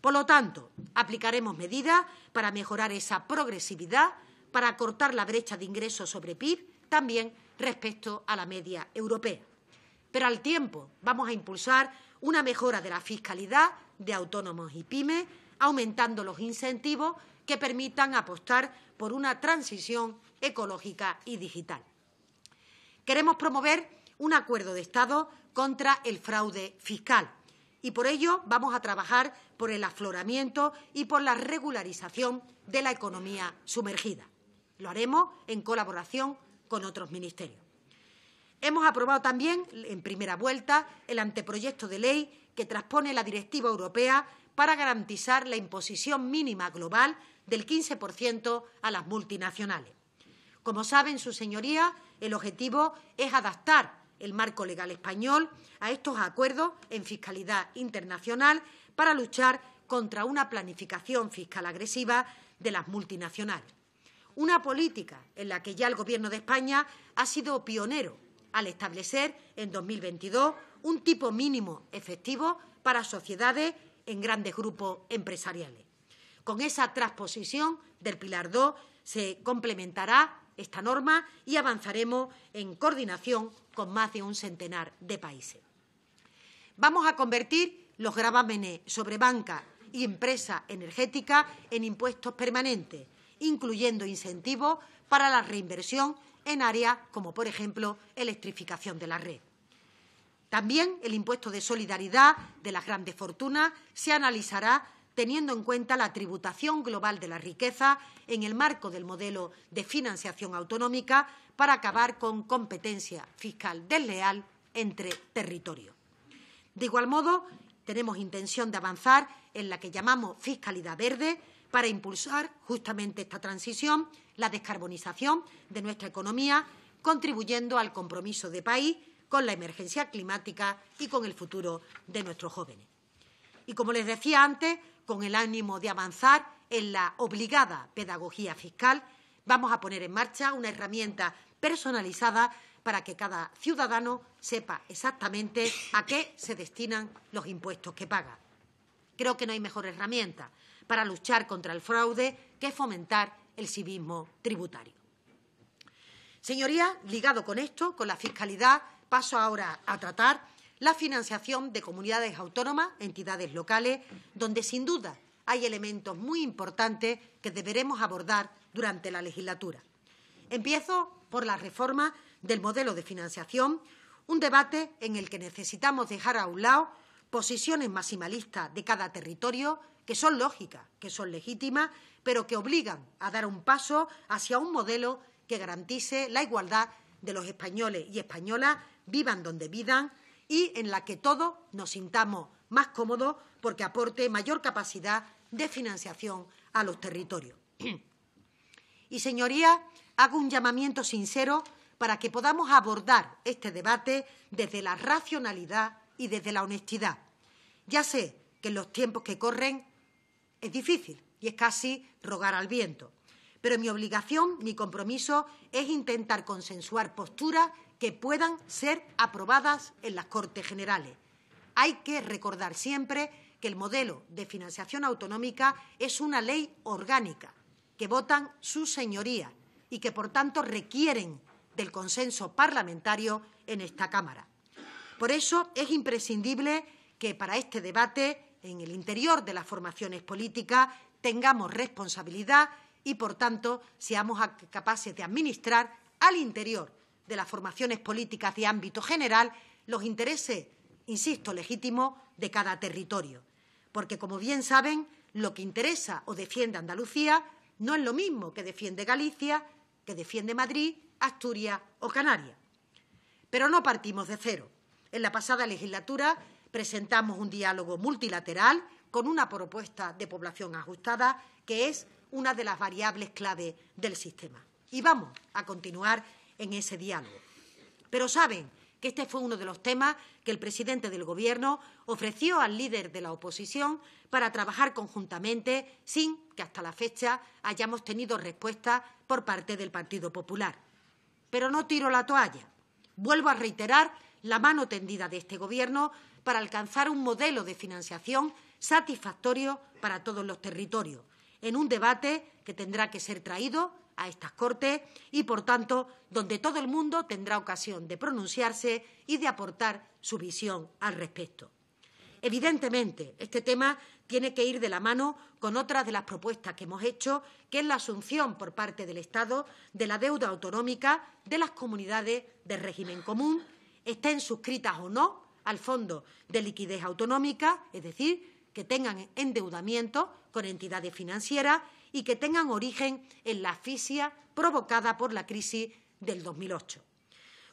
Por lo tanto, aplicaremos medidas para mejorar esa progresividad, para acortar la brecha de ingresos sobre PIB, también respecto a la media europea. Pero al tiempo vamos a impulsar una mejora de la fiscalidad de autónomos y pymes, aumentando los incentivos que permitan apostar por una transición ecológica y digital. Queremos promover un acuerdo de Estado contra el fraude fiscal y por ello vamos a trabajar por el afloramiento y por la regularización de la economía sumergida. Lo haremos en colaboración con otros ministerios. Hemos aprobado también, en primera vuelta, el anteproyecto de ley que transpone la Directiva Europea para garantizar la imposición mínima global del 15% a las multinacionales. Como saben, su señoría, el objetivo es adaptar el marco legal español a estos acuerdos en fiscalidad internacional para luchar contra una planificación fiscal agresiva de las multinacionales. Una política en la que ya el Gobierno de España ha sido pionero al establecer en 2022 un tipo mínimo efectivo para sociedades en grandes grupos empresariales. Con esa transposición del Pilar 2 se complementará esta norma y avanzaremos en coordinación con más de un centenar de países. Vamos a convertir los gravámenes sobre banca y empresa energética en impuestos permanentes, incluyendo incentivos para la reinversión en áreas como, por ejemplo, electrificación de la red. También el impuesto de solidaridad de las grandes fortunas se analizará teniendo en cuenta la tributación global de la riqueza en el marco del modelo de financiación autonómica para acabar con competencia fiscal desleal entre territorios. De igual modo, tenemos intención de avanzar en la que llamamos fiscalidad verde para impulsar justamente esta transición, la descarbonización de nuestra economía, contribuyendo al compromiso de país con la emergencia climática y con el futuro de nuestros jóvenes. Y como les decía antes, con el ánimo de avanzar en la obligada pedagogía fiscal, vamos a poner en marcha una herramienta personalizada para que cada ciudadano sepa exactamente a qué se destinan los impuestos que paga. Creo que no hay mejor herramienta para luchar contra el fraude que fomentar el civismo tributario. Señorías, ligado con esto, con la fiscalidad, Paso ahora a tratar la financiación de comunidades autónomas, entidades locales, donde sin duda hay elementos muy importantes que deberemos abordar durante la legislatura. Empiezo por la reforma del modelo de financiación, un debate en el que necesitamos dejar a un lado posiciones maximalistas de cada territorio que son lógicas, que son legítimas, pero que obligan a dar un paso hacia un modelo que garantice la igualdad de los españoles y españolas vivan donde vivan y en la que todos nos sintamos más cómodos porque aporte mayor capacidad de financiación a los territorios. [CLEARS THROAT] Y, señorías, hago un llamamiento sincero para que podamos abordar este debate desde la racionalidad y desde la honestidad. Ya sé que en los tiempos que corren es difícil y es casi rogar al viento, pero mi obligación, mi compromiso es intentar consensuar posturas que puedan ser aprobadas en las Cortes Generales. Hay que recordar siempre que el modelo de financiación autonómica es una ley orgánica que votan sus señorías y que, por tanto, requieren del consenso parlamentario en esta Cámara. Por eso es imprescindible que para este debate, en el interior de las formaciones políticas, tengamos responsabilidad y, por tanto, seamos capaces de administrar al interior de las formaciones políticas de ámbito general los intereses, insisto, legítimos de cada territorio. Porque, como bien saben, lo que interesa o defiende Andalucía no es lo mismo que defiende Galicia, que defiende Madrid, Asturias o Canarias. Pero no partimos de cero. En la pasada legislatura presentamos un diálogo multilateral con una propuesta de población ajustada que es una de las variables clave del sistema. Y vamos a continuar en ese diálogo. Pero saben que este fue uno de los temas que el presidente del Gobierno ofreció al líder de la oposición para trabajar conjuntamente sin que hasta la fecha hayamos tenido respuesta por parte del Partido Popular. Pero no tiro la toalla. Vuelvo a reiterar la mano tendida de este Gobierno para alcanzar un modelo de financiación satisfactorio para todos los territorios, en un debate que tendrá que ser traído a estas Cortes y, por tanto, donde todo el mundo tendrá ocasión de pronunciarse y de aportar su visión al respecto. Evidentemente, este tema tiene que ir de la mano con otras de las propuestas que hemos hecho, que es la asunción por parte del Estado de la deuda autonómica de las comunidades de régimen común, estén suscritas o no al Fondo de Liquidez Autonómica, es decir, que tengan endeudamiento con entidades financieras y que tengan origen en la asfixia provocada por la crisis del 2008.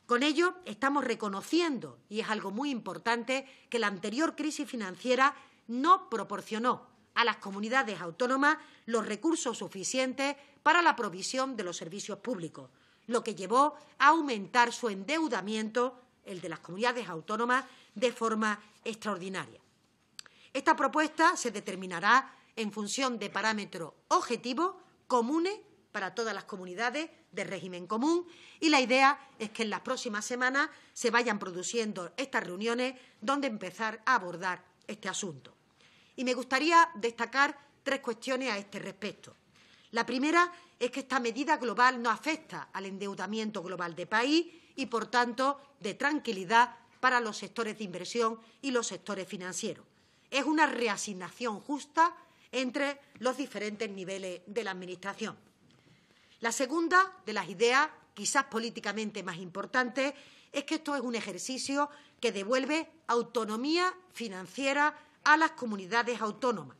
Con ello, estamos reconociendo, y es algo muy importante, que la anterior crisis financiera no proporcionó a las comunidades autónomas los recursos suficientes para la provisión de los servicios públicos, lo que llevó a aumentar su endeudamiento, el de las comunidades autónomas, de forma extraordinaria. Esta propuesta se determinará en función de parámetros objetivos comunes para todas las comunidades de régimen común y la idea es que en las próximas semanas se vayan produciendo estas reuniones donde empezar a abordar este asunto. Y me gustaría destacar tres cuestiones a este respecto. La primera es que esta medida global no afecta al endeudamiento global de país y, por tanto, de tranquilidad para los sectores de inversión y los sectores financieros. Es una reasignación justa entre los diferentes niveles de la Administración. La segunda de las ideas, quizás políticamente más importantes, es que esto es un ejercicio que devuelve autonomía financiera a las comunidades autónomas.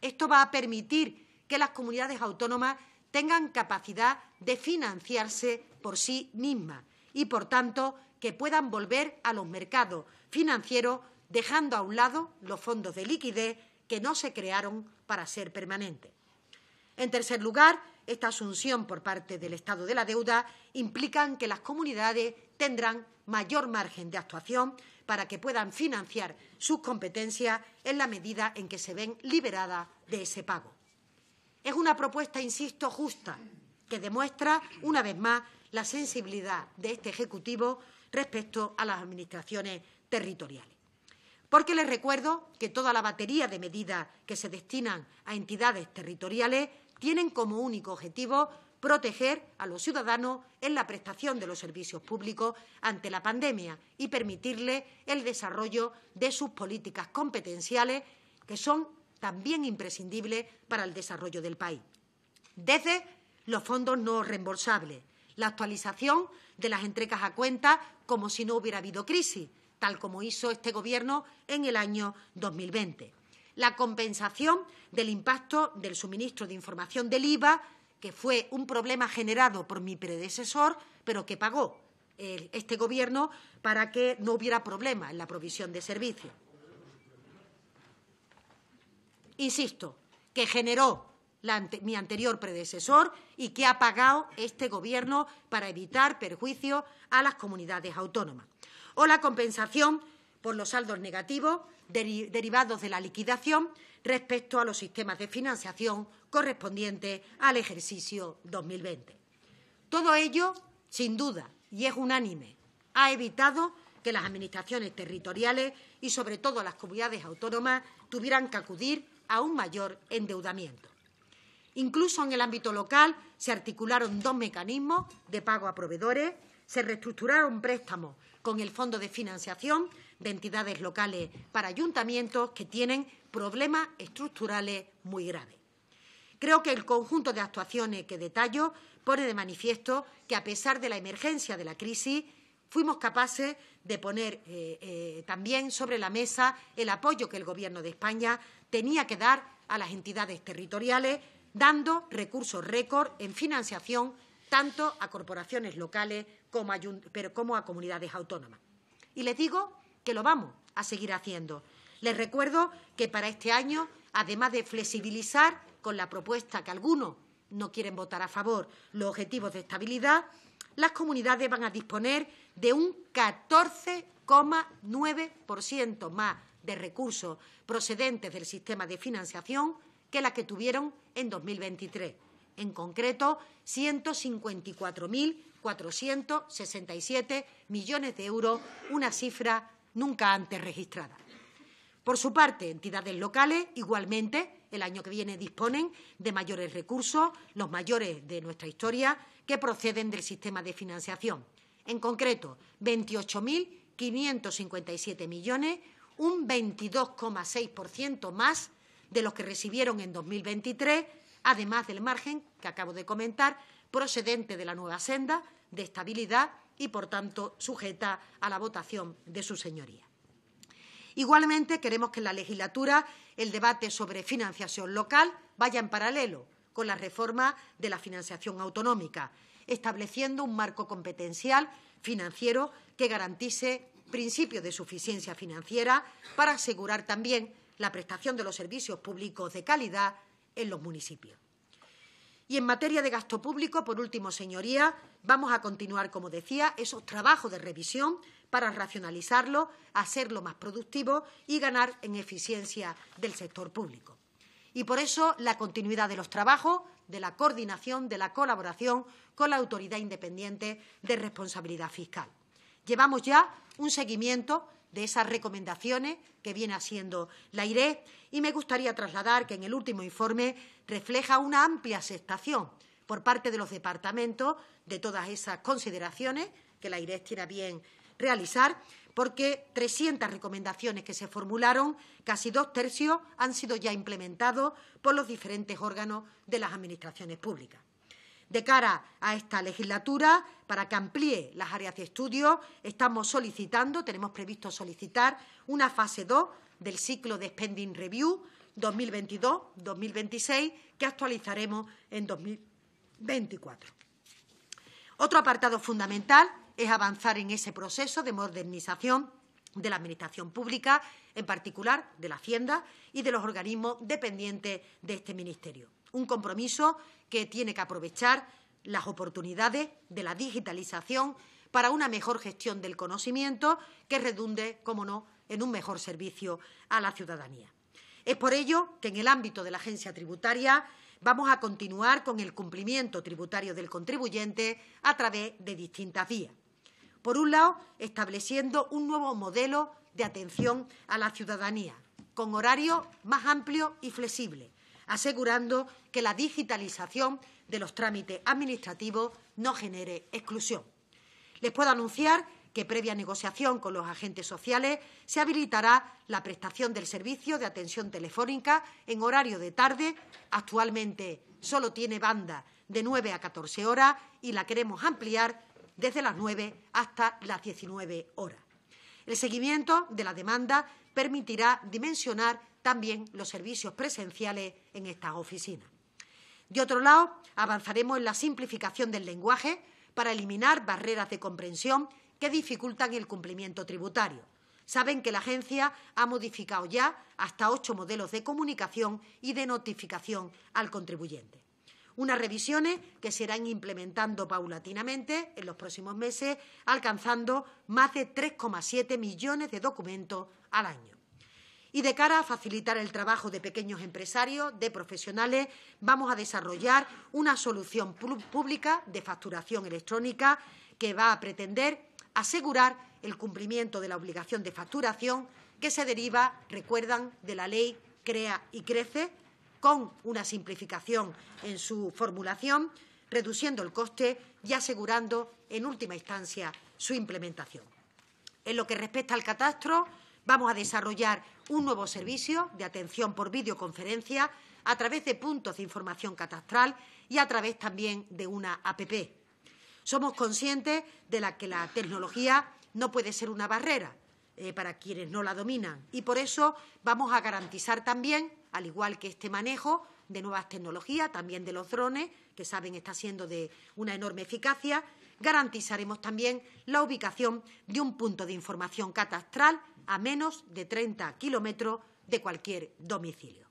Esto va a permitir que las comunidades autónomas tengan capacidad de financiarse por sí mismas y, por tanto, que puedan volver a los mercados financieros dejando a un lado los fondos de liquidez que no se crearon para ser permanentes. En tercer lugar, esta asunción por parte del Estado de la deuda implica que las comunidades tendrán mayor margen de actuación para que puedan financiar sus competencias en la medida en que se ven liberadas de ese pago. Es una propuesta, insisto, justa, que demuestra, una vez más, la sensibilidad de este Ejecutivo respecto a las administraciones territoriales porque les recuerdo que toda la batería de medidas que se destinan a entidades territoriales tienen como único objetivo proteger a los ciudadanos en la prestación de los servicios públicos ante la pandemia y permitirles el desarrollo de sus políticas competenciales, que son también imprescindibles para el desarrollo del país. Desde los fondos no reembolsables, la actualización de las entregas a cuenta como si no hubiera habido crisis, tal como hizo este Gobierno en el año 2020. La compensación del impacto del suministro de información del IVA, que fue un problema generado por mi predecesor, pero que pagó eh, este Gobierno para que no hubiera problema en la provisión de servicios. Insisto, que generó mi anterior predecesor y que ha pagado este Gobierno para evitar perjuicio a las comunidades autónomas o la compensación por los saldos negativos derivados de la liquidación respecto a los sistemas de financiación correspondientes al ejercicio 2020. Todo ello, sin duda, y es unánime, ha evitado que las administraciones territoriales y, sobre todo, las comunidades autónomas tuvieran que acudir a un mayor endeudamiento. Incluso en el ámbito local se articularon dos mecanismos de pago a proveedores se reestructuraron préstamos con el Fondo de Financiación de entidades locales para ayuntamientos que tienen problemas estructurales muy graves. Creo que el conjunto de actuaciones que detallo pone de manifiesto que, a pesar de la emergencia de la crisis, fuimos capaces de poner eh, eh, también sobre la mesa el apoyo que el Gobierno de España tenía que dar a las entidades territoriales, dando recursos récord en financiación tanto a corporaciones locales como, pero como a comunidades autónomas. Y les digo que lo vamos a seguir haciendo. Les recuerdo que para este año, además de flexibilizar con la propuesta que algunos no quieren votar a favor los objetivos de estabilidad, las comunidades van a disponer de un 14,9% más de recursos procedentes del sistema de financiación que la que tuvieron en 2023. En concreto, 154.000 467 millones de euros, una cifra nunca antes registrada. Por su parte, entidades locales igualmente el año que viene disponen de mayores recursos, los mayores de nuestra historia, que proceden del sistema de financiación. En concreto, 28.557 millones, un 22,6% más de los que recibieron en 2023, además del margen que acabo de comentar, procedente de la nueva senda de estabilidad y, por tanto, sujeta a la votación de su señoría. Igualmente, queremos que en la legislatura el debate sobre financiación local vaya en paralelo con la reforma de la financiación autonómica, estableciendo un marco competencial financiero que garantice principios de suficiencia financiera para asegurar también la prestación de los servicios públicos de calidad en los municipios. Y en materia de gasto público, por último, señoría, vamos a continuar, como decía, esos trabajos de revisión para racionalizarlo, hacerlo más productivo y ganar en eficiencia del sector público. Y por eso la continuidad de los trabajos, de la coordinación, de la colaboración con la Autoridad Independiente de Responsabilidad Fiscal. Llevamos ya un seguimiento de esas recomendaciones que viene haciendo la IRE y me gustaría trasladar que en el último informe refleja una amplia aceptación por parte de los departamentos de todas esas consideraciones que la IREE tiene bien realizar, porque 300 recomendaciones que se formularon, casi dos tercios, han sido ya implementados por los diferentes órganos de las administraciones públicas. De cara a esta legislatura, para que amplíe las áreas de estudio, estamos solicitando, tenemos previsto solicitar una fase 2 del ciclo de Spending Review 2022-2026 que actualizaremos en 2024. Otro apartado fundamental es avanzar en ese proceso de modernización de la Administración Pública, en particular de la Hacienda y de los organismos dependientes de este Ministerio un compromiso que tiene que aprovechar las oportunidades de la digitalización para una mejor gestión del conocimiento que redunde, como no, en un mejor servicio a la ciudadanía. Es por ello que en el ámbito de la agencia tributaria vamos a continuar con el cumplimiento tributario del contribuyente a través de distintas vías. Por un lado, estableciendo un nuevo modelo de atención a la ciudadanía, con horario más amplio y flexible, asegurando que la digitalización de los trámites administrativos no genere exclusión. Les puedo anunciar que previa negociación con los agentes sociales se habilitará la prestación del servicio de atención telefónica en horario de tarde. Actualmente solo tiene banda de 9 a 14 horas y la queremos ampliar desde las 9 hasta las 19 horas. El seguimiento de la demanda permitirá dimensionar también los servicios presenciales en estas oficinas. De otro lado, avanzaremos en la simplificación del lenguaje para eliminar barreras de comprensión que dificultan el cumplimiento tributario. Saben que la agencia ha modificado ya hasta ocho modelos de comunicación y de notificación al contribuyente. Unas revisiones que se irán implementando paulatinamente en los próximos meses, alcanzando más de 3,7 millones de documentos al año y de cara a facilitar el trabajo de pequeños empresarios, de profesionales, vamos a desarrollar una solución pública de facturación electrónica que va a pretender asegurar el cumplimiento de la obligación de facturación que se deriva, recuerdan, de la ley Crea y Crece, con una simplificación en su formulación, reduciendo el coste y asegurando, en última instancia, su implementación. En lo que respecta al catastro, Vamos a desarrollar un nuevo servicio de atención por videoconferencia a través de puntos de información catastral y a través también de una APP. Somos conscientes de que la tecnología no puede ser una barrera eh, para quienes no la dominan y por eso vamos a garantizar también, al igual que este manejo de nuevas tecnologías, también de los drones, que saben está siendo de una enorme eficacia, garantizaremos también la ubicación de un punto de información catastral a menos de 30 kilómetros de cualquier domicilio.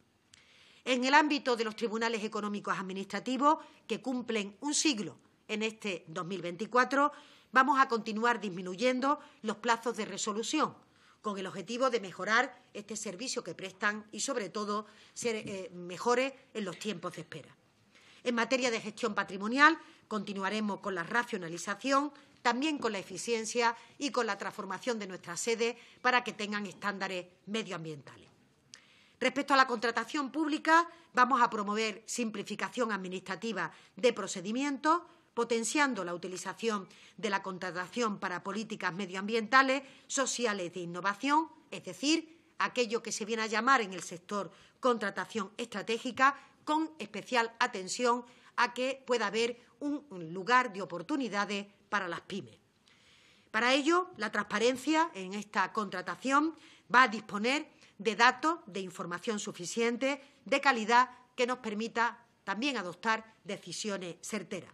En el ámbito de los tribunales económicos administrativos, que cumplen un siglo en este 2024, vamos a continuar disminuyendo los plazos de resolución, con el objetivo de mejorar este servicio que prestan y, sobre todo, ser eh, mejores en los tiempos de espera. En materia de gestión patrimonial, continuaremos con la racionalización, también con la eficiencia y con la transformación de nuestras sedes para que tengan estándares medioambientales. Respecto a la contratación pública, vamos a promover simplificación administrativa de procedimientos, potenciando la utilización de la contratación para políticas medioambientales, sociales de innovación, es decir, aquello que se viene a llamar en el sector contratación estratégica, con especial atención a que pueda haber un lugar de oportunidades para las pymes. Para ello, la transparencia en esta contratación va a disponer de datos, de información suficiente, de calidad, que nos permita también adoptar decisiones certeras.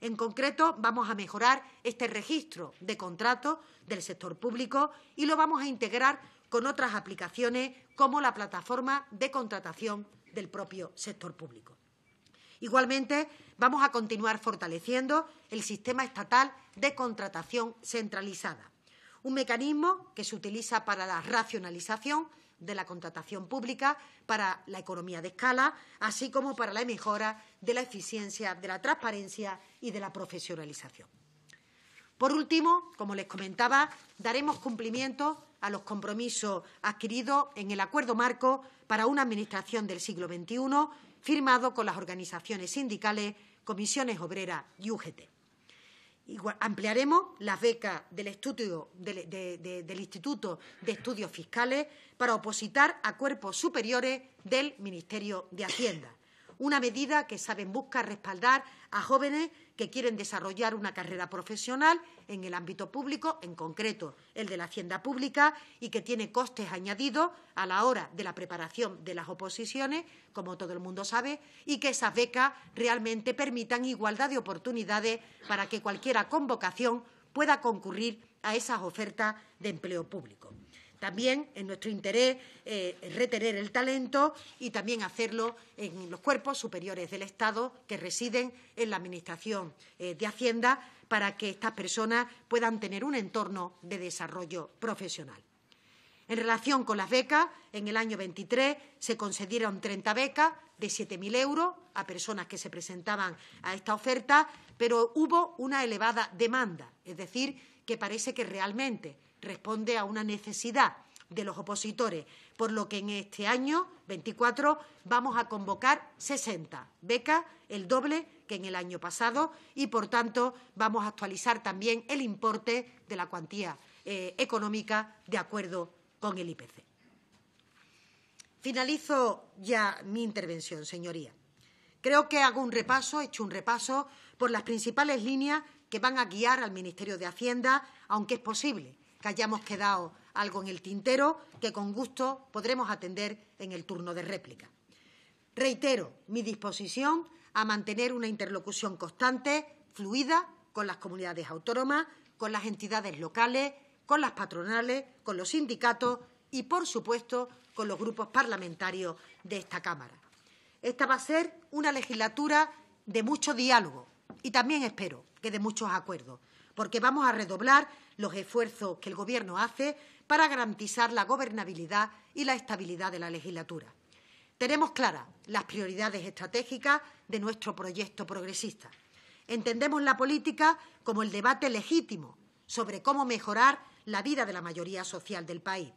En concreto, vamos a mejorar este registro de contratos del sector público y lo vamos a integrar con otras aplicaciones como la plataforma de contratación del propio sector público. Igualmente, vamos a continuar fortaleciendo el sistema estatal de contratación centralizada, un mecanismo que se utiliza para la racionalización de la contratación pública, para la economía de escala, así como para la mejora de la eficiencia, de la transparencia y de la profesionalización. Por último, como les comentaba, daremos cumplimiento a los compromisos adquiridos en el acuerdo marco para una administración del siglo XXI firmado con las organizaciones sindicales, comisiones obreras y UGT. ampliaremos las becas del, estudio, del Instituto de Estudios Fiscales para opositar a cuerpos superiores del Ministerio de Hacienda una medida que saben busca respaldar a jóvenes que quieren desarrollar una carrera profesional en el ámbito público, en concreto el de la hacienda pública, y que tiene costes añadidos a la hora de la preparación de las oposiciones, como todo el mundo sabe, y que esas becas realmente permitan igualdad de oportunidades para que cualquiera convocación pueda concurrir a esas ofertas de empleo público. También es nuestro interés eh, retener el talento y también hacerlo en los cuerpos superiores del Estado que residen en la Administración eh, de Hacienda para que estas personas puedan tener un entorno de desarrollo profesional. En relación con las becas, en el año 23 se concedieron 30 becas de 7.000 euros a personas que se presentaban a esta oferta, pero hubo una elevada demanda, es decir, que parece que realmente responde a una necesidad de los opositores, por lo que en este año 24 vamos a convocar 60 becas, el doble que en el año pasado, y por tanto vamos a actualizar también el importe de la cuantía eh, económica de acuerdo con el IPC. Finalizo ya mi intervención, señoría. Creo que hago un repaso, he hecho un repaso por las principales líneas que van a guiar al Ministerio de Hacienda, aunque es posible que hayamos quedado algo en el tintero que con gusto podremos atender en el turno de réplica. Reitero mi disposición a mantener una interlocución constante, fluida, con las comunidades autónomas, con las entidades locales, con las patronales, con los sindicatos y, por supuesto, con los grupos parlamentarios de esta Cámara. Esta va a ser una legislatura de mucho diálogo y también espero que de muchos acuerdos porque vamos a redoblar los esfuerzos que el Gobierno hace para garantizar la gobernabilidad y la estabilidad de la legislatura. Tenemos claras las prioridades estratégicas de nuestro proyecto progresista. Entendemos la política como el debate legítimo sobre cómo mejorar la vida de la mayoría social del país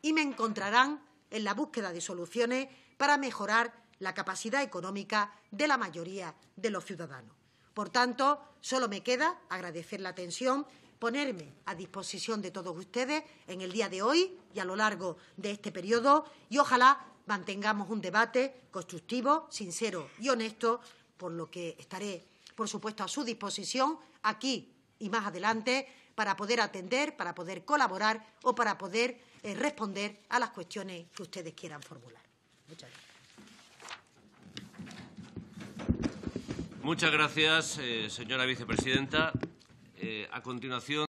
y me encontrarán en la búsqueda de soluciones para mejorar la capacidad económica de la mayoría de los ciudadanos. Por tanto, solo me queda agradecer la atención, ponerme a disposición de todos ustedes en el día de hoy y a lo largo de este periodo y ojalá mantengamos un debate constructivo, sincero y honesto, por lo que estaré, por supuesto, a su disposición aquí y más adelante para poder atender, para poder colaborar o para poder eh, responder a las cuestiones que ustedes quieran formular. Muchas gracias. Muchas gracias, eh, señora vicepresidenta. Eh, a continuación.